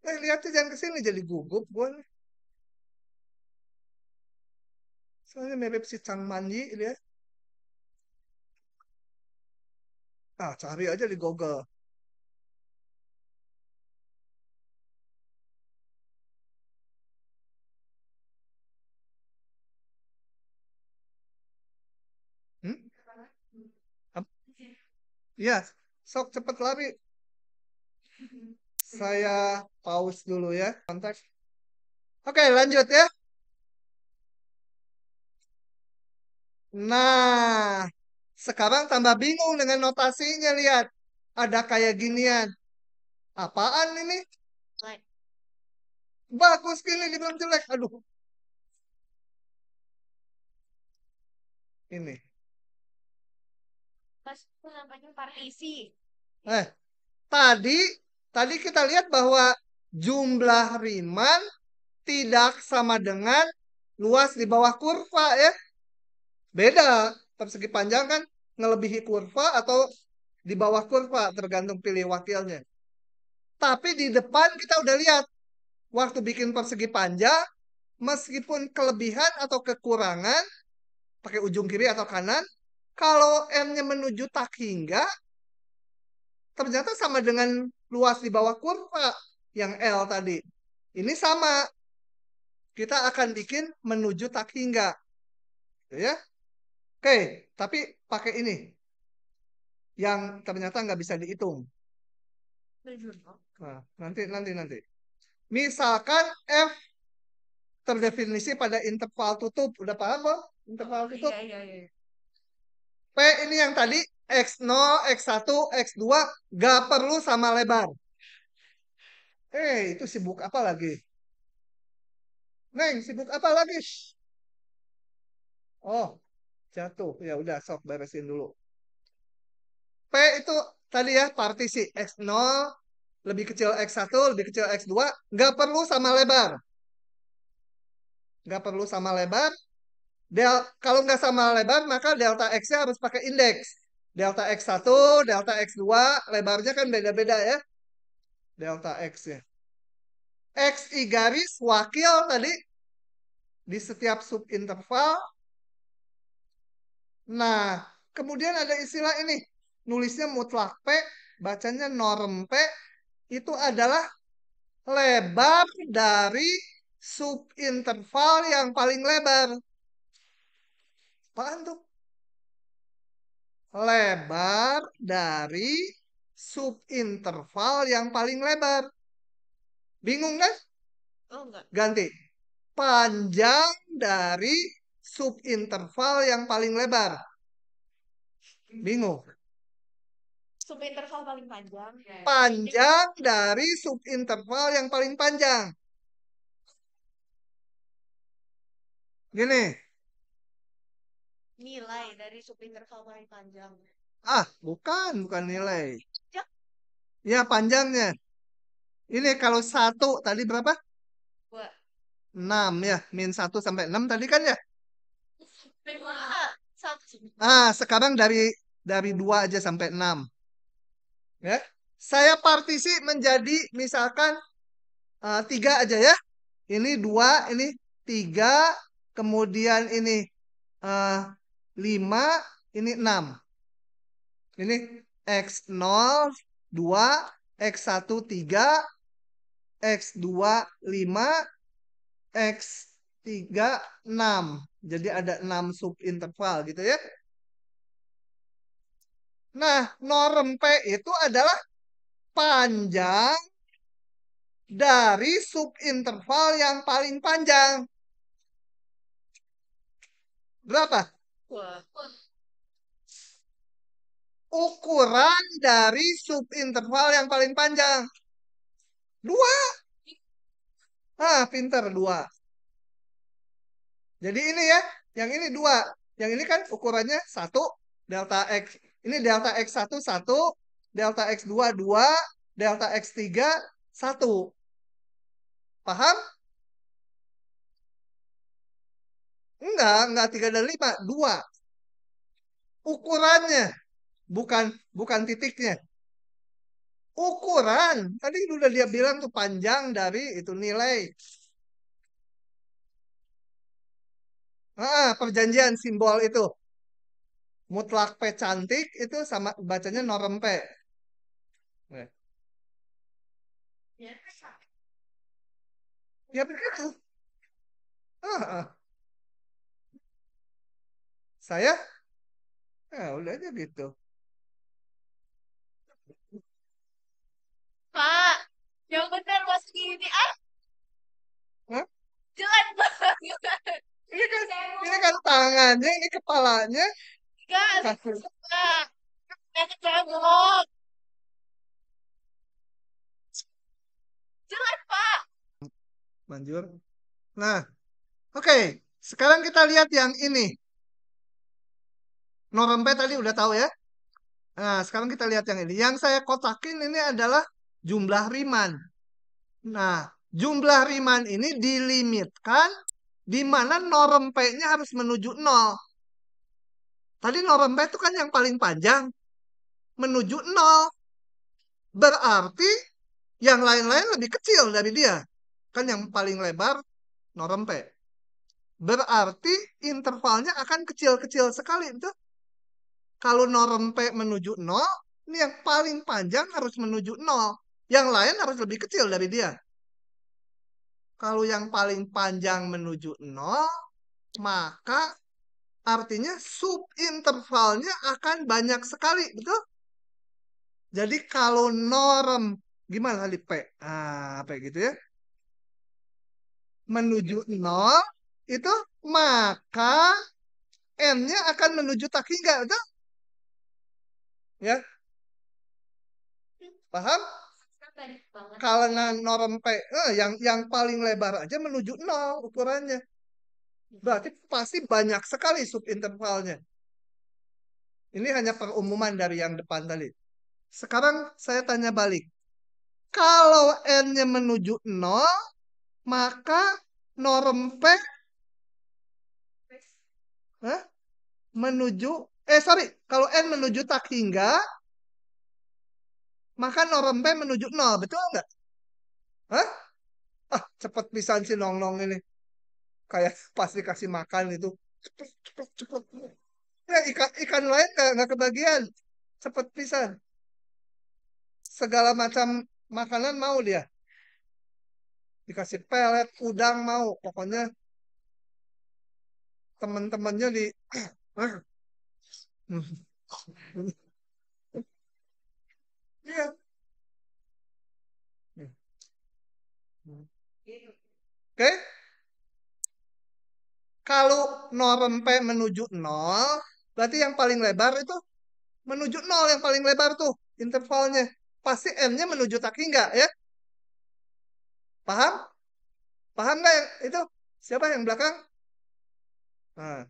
Eh, tuh, jangan kesini jadi gugup gue Soalnya mirip si Chang Manji ya. Ah, cari aja di Google. Ya, sok cepet lari. Saya pause dulu ya, kontak. Oke, lanjut ya. Nah, sekarang tambah bingung dengan notasinya, lihat. Ada kayak ginian. Apaan ini? Bagus gini, dibilang jelek. Aduh. Ini partisi. Eh, tadi tadi kita lihat bahwa jumlah Riemann tidak sama dengan luas di bawah kurva ya. Beda, persegi panjang kan ngelebihi kurva atau di bawah kurva tergantung pilih wakilnya. Tapi di depan kita udah lihat waktu bikin persegi panjang meskipun kelebihan atau kekurangan pakai ujung kiri atau kanan kalau n nya menuju tak hingga, ternyata sama dengan luas di bawah kurva yang L tadi. Ini sama. Kita akan bikin menuju tak hingga. Gitu ya. Oke, tapi pakai ini. Yang ternyata nggak bisa dihitung. Nah, nanti, nanti, nanti. Misalkan F terdefinisi pada interval tutup. Udah paham, Bang? Interval iya, tutup. iya, iya, iya. P ini yang tadi X0, X1, X2 gak perlu sama lebar. Eh, itu sibuk apa lagi? Neng, sibuk apa lagi? Oh, jatuh. Ya udah, sok beresin dulu. P itu tadi ya partisi X0 lebih kecil X1, lebih kecil X2, gak perlu sama lebar. Gak perlu sama lebar, Del, kalau nggak sama lebar, maka delta X-nya harus pakai indeks. Delta X1, delta X2, lebarnya kan beda-beda ya. Delta X-nya. XI garis wakil tadi di setiap subinterval. Nah, kemudian ada istilah ini. Nulisnya mutlak P, bacanya norm P. Itu adalah lebar dari subinterval yang paling lebar apaan tuh? Lebar dari subinterval yang paling lebar. Bingung kan? Oh, Ganti. Panjang dari subinterval yang paling lebar. Bingung. Subinterval paling panjang. Panjang dari subinterval yang paling panjang. Gini nilai dari suplai favorit panjang. Ah, bukan, bukan nilai. Ya. Ya, panjangnya. Ini kalau satu tadi berapa? Dua. Enam ya, min satu sampai enam tadi kan ya? Ah, sekarang dari dari dua aja sampai enam. Ya, saya partisi menjadi misalkan uh, tiga aja ya. Ini dua, ini tiga, kemudian ini uh, 5, ini 6. Ini X0, 2, X1, 3, X2, 5, X3, 6. Jadi ada 6 subinterval gitu ya. Nah, norm P itu adalah panjang dari subinterval yang paling panjang. Berapa? Ukuran dari interval yang paling panjang. Dua. Ah, pinter dua. Jadi ini ya, yang ini dua. Yang ini kan ukurannya satu delta x. Ini delta x satu satu, delta x dua dua, delta x tiga satu. Paham? Enggak, enggak tiga dan lima, dua. Ukurannya, bukan bukan titiknya. Ukuran, tadi udah dia bilang tuh panjang dari itu nilai. Ah, perjanjian simbol itu. Mutlak P cantik itu sama bacanya norm P. Ya begitu. Ah, ah saya nah, udah aja gitu pak yang benar mas gini ah Hah? jelek banget ini kan ini kan tangannya ini kepalanya enggak kayak kecebok jelek pak manjur nah oke okay. sekarang kita lihat yang ini p tadi udah tahu ya. Nah, sekarang kita lihat yang ini. Yang saya kotakin ini adalah jumlah riman. Nah, jumlah riman ini dilimitkan di mana norm P-nya harus menuju nol. Tadi norm P itu kan yang paling panjang. Menuju nol Berarti yang lain-lain lebih kecil dari dia. Kan yang paling lebar norm P. Berarti intervalnya akan kecil-kecil sekali. itu. Kalau norm P menuju 0, ini yang paling panjang harus menuju 0. Yang lain harus lebih kecil dari dia. Kalau yang paling panjang menuju 0, maka artinya subintervalnya akan banyak sekali, betul? Jadi kalau norm gimana kali P? Ah, P gitu ya. Menuju 0 itu maka n-nya akan menuju tak hingga, betul? Ya? Paham? Kalangan norm P eh, yang yang paling lebar aja menuju nol ukurannya. Berarti pasti banyak sekali subintervalnya. Ini hanya perumuman dari yang depan tadi. Sekarang saya tanya balik. Kalau n-nya menuju nol, maka norm P menuju eh sorry kalau n menuju tak hingga maka norm p menuju nol betul nggak Hah? ah cepet pisan si nong nong ini kayak pasti kasih makan itu cepet cepet cepet ya ikan ikan lain nggak kebagian cepet pisan segala macam makanan mau dia dikasih pelet udang mau pokoknya teman-temannya di ah. Oke. Okay? Kalau 0 sampai menuju 0, berarti yang paling lebar itu menuju 0 yang paling lebar tuh intervalnya. Pasti M-nya menuju tak hingga ya. Paham? Paham nggak yang itu? Siapa yang belakang? Nah.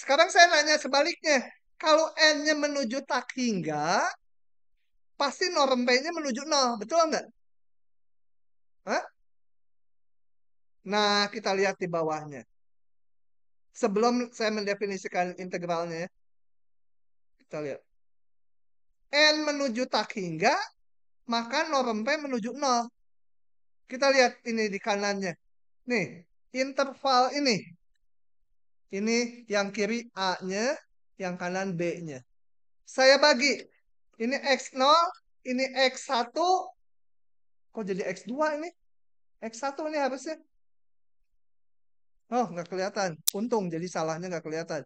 Sekarang saya nanya sebaliknya. Kalau N-nya menuju tak hingga, pasti norm P-nya menuju nol, Betul nggak? Hah? Nah, kita lihat di bawahnya. Sebelum saya mendefinisikan integralnya, ya. kita lihat. N menuju tak hingga, maka norm P menuju nol. Kita lihat ini di kanannya. Nih, interval ini. Ini yang kiri A-nya, yang kanan B-nya. Saya bagi. Ini X0, ini X1. Kok jadi X2 ini? X1 ini harusnya. Oh, nggak kelihatan. Untung, jadi salahnya nggak kelihatan.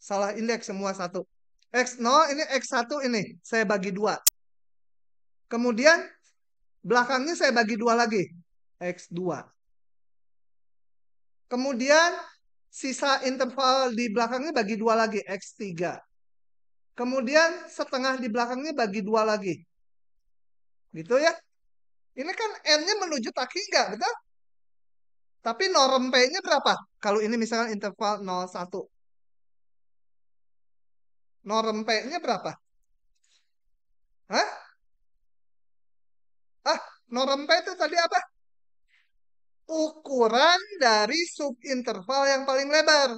Salah indeks semua satu. X0 ini X1 ini. Saya bagi dua. Kemudian belakangnya saya bagi dua lagi. X2. Kemudian sisa interval di belakangnya bagi dua lagi, X3. Kemudian setengah di belakangnya bagi dua lagi. Gitu ya. Ini kan N-nya menuju tak hingga betul? Tapi norm P-nya berapa? Kalau ini misalnya interval 01. Norm P-nya berapa? Hah? Ah, norm P itu tadi apa? ukuran dari subinterval yang paling lebar.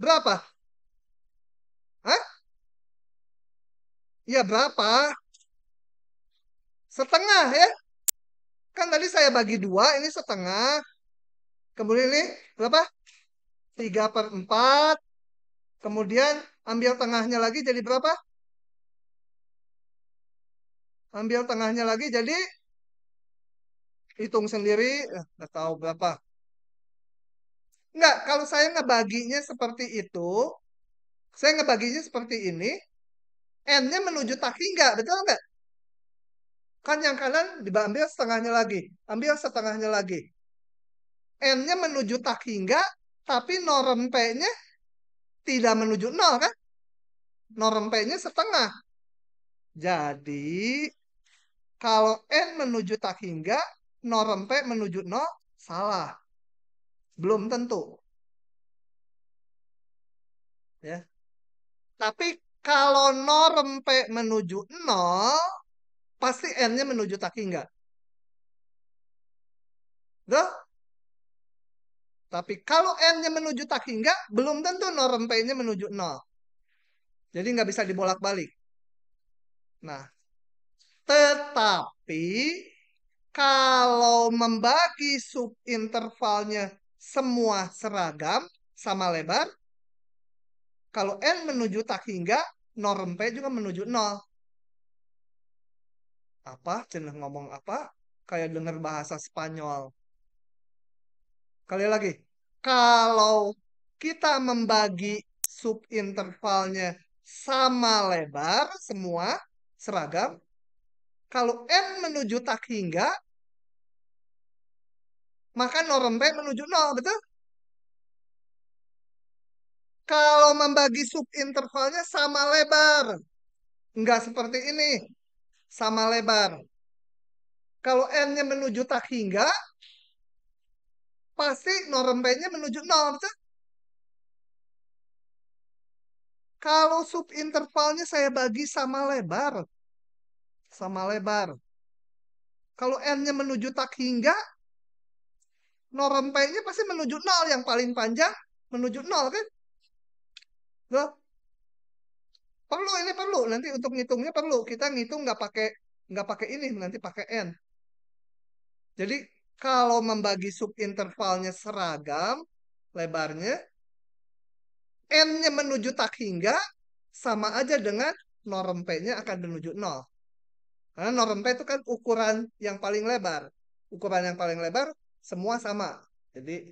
Berapa? Hah? Ya berapa? Setengah ya. Kan tadi saya bagi dua, ini setengah. Kemudian ini berapa? 3 per 4. Kemudian ambil tengahnya lagi jadi berapa? Ambil tengahnya lagi jadi hitung sendiri eh, nggak tahu berapa nggak kalau saya ngebaginya seperti itu saya ngebaginya seperti ini n-nya menuju tak hingga betul nggak kan yang kanan diambil setengahnya lagi ambil setengahnya lagi n-nya menuju tak hingga tapi norm p-nya tidak menuju nol kan norm p-nya setengah jadi kalau n menuju tak hingga no rempe menuju no salah. Belum tentu. Ya. Tapi kalau no rempe menuju nol, pasti n-nya menuju taki enggak. Duh? Tapi kalau n-nya menuju taki enggak, belum tentu no rempe-nya menuju nol. Jadi nggak bisa dibolak-balik. Nah, tetapi kalau membagi subintervalnya semua seragam sama lebar, kalau N menuju tak hingga, norm P juga menuju nol. Apa? Cenah ngomong apa? Kayak dengar bahasa Spanyol. Kali lagi. Kalau kita membagi subintervalnya sama lebar semua seragam, kalau N menuju tak hingga, maka norempe menuju nol, betul? Kalau membagi sub intervalnya sama lebar. Nggak seperti ini. Sama lebar. Kalau N-nya menuju tak hingga, pasti norempe-nya menuju nol, betul? Kalau sub intervalnya saya bagi sama lebar, sama lebar. Kalau N-nya menuju tak hingga, nya pasti menuju nol yang paling panjang menuju nol kan loh perlu ini perlu nanti untuk ngitungnya perlu kita ngitung nggak pakai nggak pakai ini nanti pakai n jadi kalau membagi sub intervalnya seragam lebarnya n-nya menuju tak hingga sama aja dengan norm p-nya akan menuju nol karena norm p itu kan ukuran yang paling lebar ukuran yang paling lebar semua sama. Jadi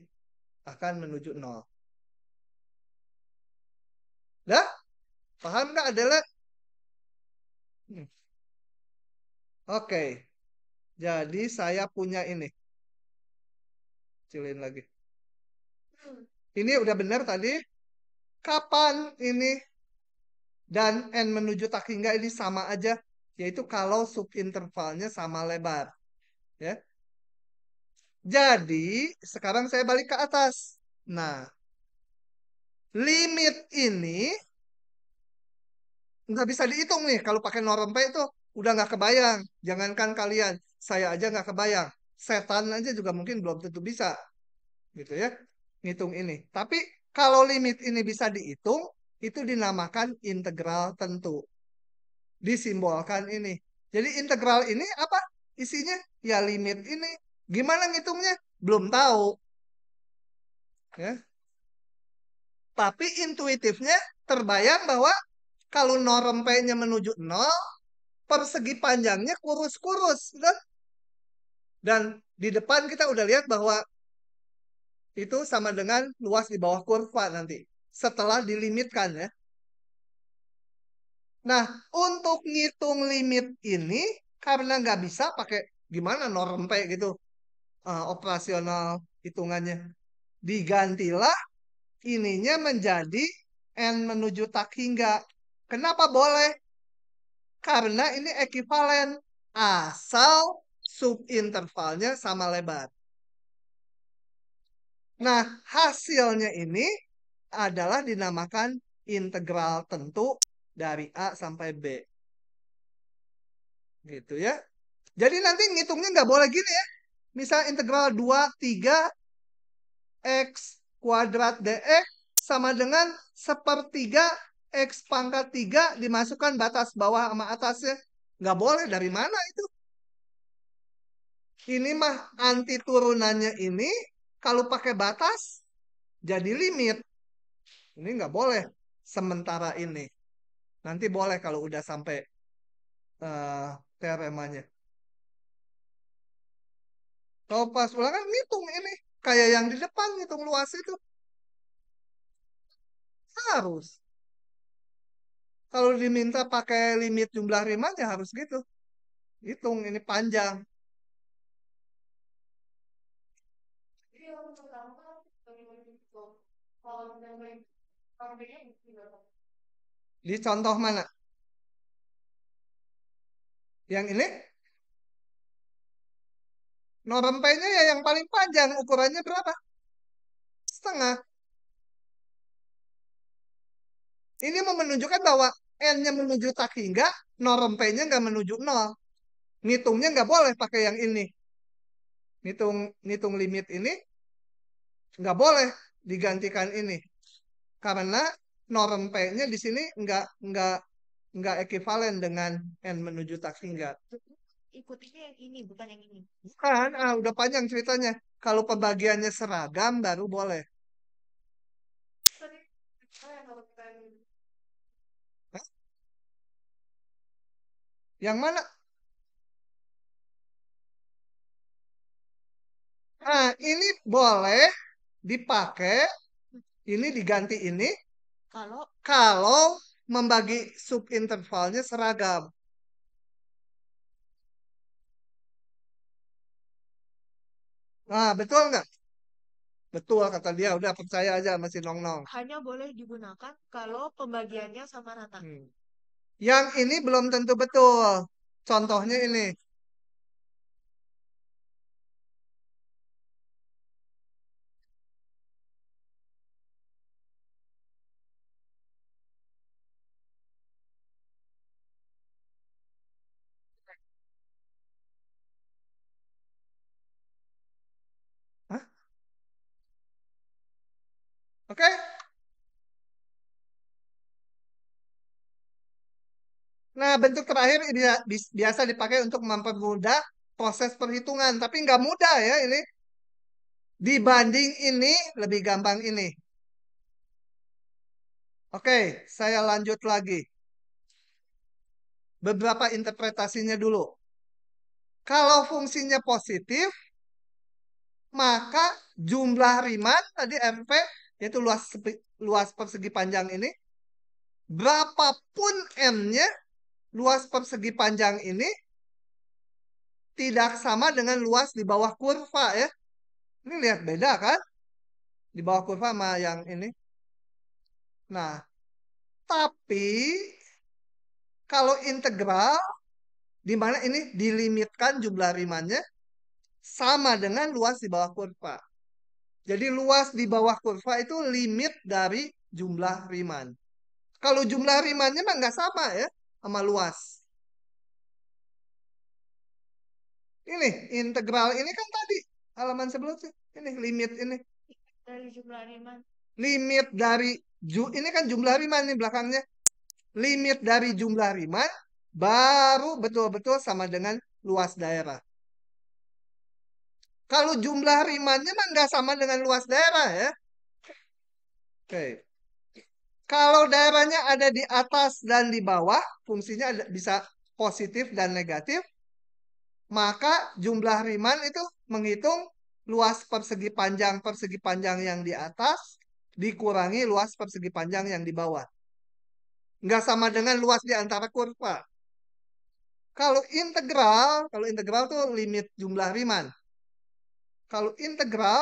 akan menuju nol. Dah? Paham nggak adalah? Hmm. Oke. Okay. Jadi saya punya ini. Cilin lagi. Ini udah benar tadi. Kapan ini dan n menuju tak hingga ini sama aja. Yaitu kalau intervalnya sama lebar. Ya. Jadi, sekarang saya balik ke atas. Nah, limit ini nggak bisa dihitung nih. Kalau pakai norm P itu udah nggak kebayang. Jangankan kalian, saya aja nggak kebayang. Setan aja juga mungkin belum tentu bisa. Gitu ya, ngitung ini. Tapi kalau limit ini bisa dihitung, itu dinamakan integral tentu. Disimbolkan ini. Jadi integral ini apa? Isinya ya limit ini Gimana ngitungnya? Belum tahu. Ya. Tapi intuitifnya terbayang bahwa kalau norm P-nya menuju nol, persegi panjangnya kurus-kurus. Kan? Dan di depan kita udah lihat bahwa itu sama dengan luas di bawah kurva nanti. Setelah dilimitkan ya. Nah, untuk ngitung limit ini, karena nggak bisa pakai gimana norm P gitu uh, operasional hitungannya. Digantilah ininya menjadi n menuju tak hingga. Kenapa boleh? Karena ini ekivalen asal subintervalnya sama lebar. Nah, hasilnya ini adalah dinamakan integral tentu dari A sampai B. Gitu ya. Jadi nanti ngitungnya nggak boleh gini ya. Misal integral 2, 3 X kuadrat dx sama dengan sepertiga X pangkat 3 dimasukkan batas bawah sama atasnya. Nggak boleh. Dari mana itu? Ini mah anti turunannya ini kalau pakai batas jadi limit. Ini nggak boleh sementara ini. Nanti boleh kalau udah sampai uh, teoremanya. Kalau pas pulang kan ngitung ini kayak yang di depan ngitung luas itu. Harus. Kalau diminta pakai limit jumlah riman harus gitu. Hitung ini panjang. Kan di contoh mana? Yang ini? No rempeynya ya yang paling panjang ukurannya berapa? Setengah. Ini mau menunjukkan bahwa n-nya menuju tak hingga, no rempeynya nggak menuju nol. Ngitungnya nggak boleh pakai yang ini. Ngitung, ngitung limit ini nggak boleh digantikan ini. Karena no rempeynya di sini nggak nggak nggak ekivalen dengan n menuju tak hingga. Ikutinnya yang ini bukan yang ini bukan ah udah panjang ceritanya kalau pembagiannya seragam baru boleh yang mana Ah ini boleh dipakai, ini diganti ini, kalau kalau membagi intervalnya seragam. Ah, betul nggak? Betul kata dia, udah percaya aja masih nong-nong. Hanya boleh digunakan kalau pembagiannya sama rata. Hmm. Yang ini belum tentu betul. Contohnya ini, bentuk terakhir ini ya, biasa dipakai untuk mempermudah proses perhitungan, tapi nggak mudah ya ini. Dibanding ini, lebih gampang ini. Oke, saya lanjut lagi. Beberapa interpretasinya dulu. Kalau fungsinya positif, maka jumlah riman tadi MP, yaitu luas, luas persegi panjang ini, berapapun M-nya luas persegi panjang ini tidak sama dengan luas di bawah kurva ya. Ini lihat beda kan? Di bawah kurva sama yang ini. Nah, tapi kalau integral di mana ini dilimitkan jumlah rimannya sama dengan luas di bawah kurva. Jadi luas di bawah kurva itu limit dari jumlah riman. Kalau jumlah rimannya mah nggak sama ya sama luas. Ini integral ini kan tadi halaman sebelumnya ini limit ini. Dari jumlah riman. Limit dari ini kan jumlah riman nih belakangnya. Limit dari jumlah riman baru betul-betul sama dengan luas daerah. Kalau jumlah rimannya mah enggak sama dengan luas daerah ya. Oke. Okay. Kalau daerahnya ada di atas dan di bawah, fungsinya ada, bisa positif dan negatif, maka jumlah Riman itu menghitung luas persegi panjang persegi panjang yang di atas dikurangi luas persegi panjang yang di bawah. Nggak sama dengan luas di antara kurva. Kalau integral, kalau integral tuh limit jumlah Riman. Kalau integral,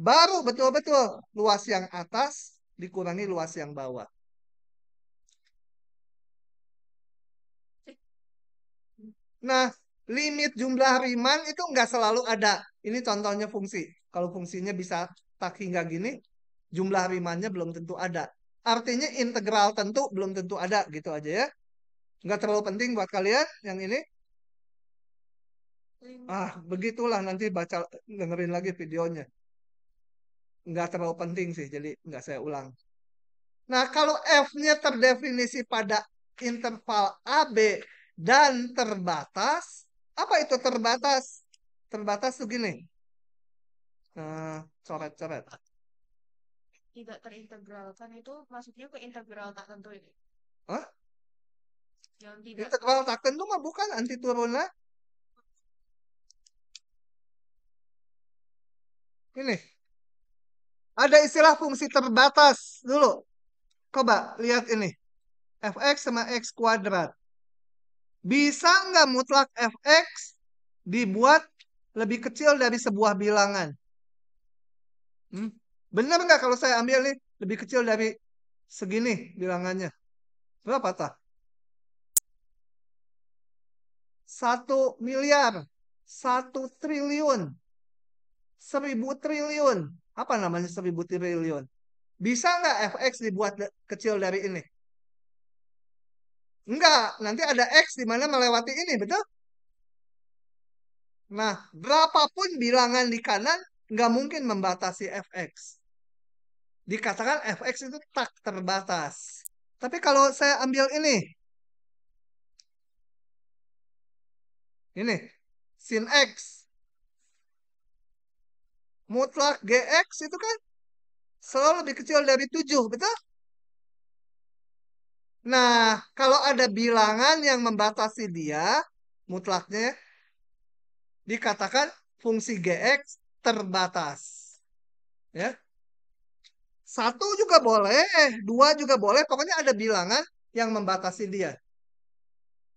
baru betul-betul luas yang atas dikurangi luas yang bawah. Nah, limit jumlah riman itu nggak selalu ada. Ini contohnya fungsi. Kalau fungsinya bisa tak hingga gini, jumlah rimannya belum tentu ada. Artinya integral tentu belum tentu ada gitu aja ya. Nggak terlalu penting buat kalian yang ini. Ah, begitulah nanti baca dengerin lagi videonya nggak terlalu penting sih, jadi nggak saya ulang. Nah, kalau F-nya terdefinisi pada interval AB dan terbatas, apa itu terbatas? Terbatas tuh gini. Coret-coret. Eh, tidak terintegralkan itu maksudnya ke integral tak tentu ini? Hah? Yang tidak... Integral tak tentu mah bukan anti lah. Ini ada istilah fungsi terbatas dulu. Coba lihat ini. Fx sama X kuadrat. Bisa nggak mutlak Fx dibuat lebih kecil dari sebuah bilangan? Hmm? Benar nggak kalau saya ambil nih lebih kecil dari segini bilangannya? Berapa tak? Satu miliar, satu triliun, seribu triliun, apa namanya seribu triliun bisa nggak fx dibuat kecil dari ini Enggak, nanti ada X di mana melewati ini, betul? Nah, berapapun bilangan di kanan, nggak mungkin membatasi fx. Dikatakan fx itu tak terbatas. Tapi kalau saya ambil ini, ini, sin x, mutlak GX itu kan selalu lebih kecil dari 7, betul? Nah, kalau ada bilangan yang membatasi dia, mutlaknya dikatakan fungsi GX terbatas. Ya. Satu juga boleh, dua juga boleh, pokoknya ada bilangan yang membatasi dia.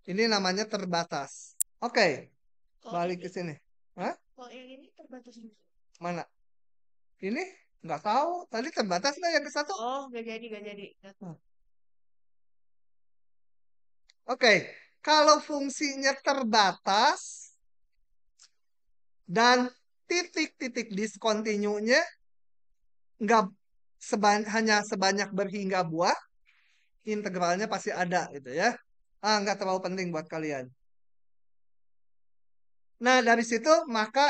Ini namanya terbatas. Oke, okay. balik ke sini. Hah? Kalau yang ini terbatas juga. Mana? Ini nggak tahu. Tadi terbatas nggak yang ke satu? Oh, nggak jadi, nggak jadi. oke hmm. okay. Oke, kalau fungsinya terbatas dan titik-titik diskontinunya nggak seban hanya sebanyak berhingga buah, integralnya pasti ada gitu ya. Ah, nggak terlalu penting buat kalian. Nah, dari situ maka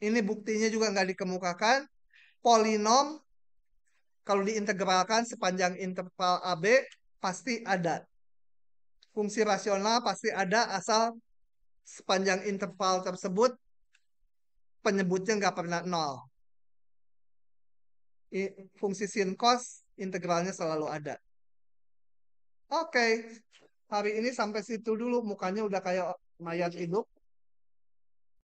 ini buktinya juga nggak dikemukakan. Polinom kalau diintegralkan sepanjang interval AB pasti ada. Fungsi rasional pasti ada asal sepanjang interval tersebut penyebutnya nggak pernah nol. Fungsi sin cos integralnya selalu ada. Oke, okay. hari ini sampai situ dulu. Mukanya udah kayak mayat hidup.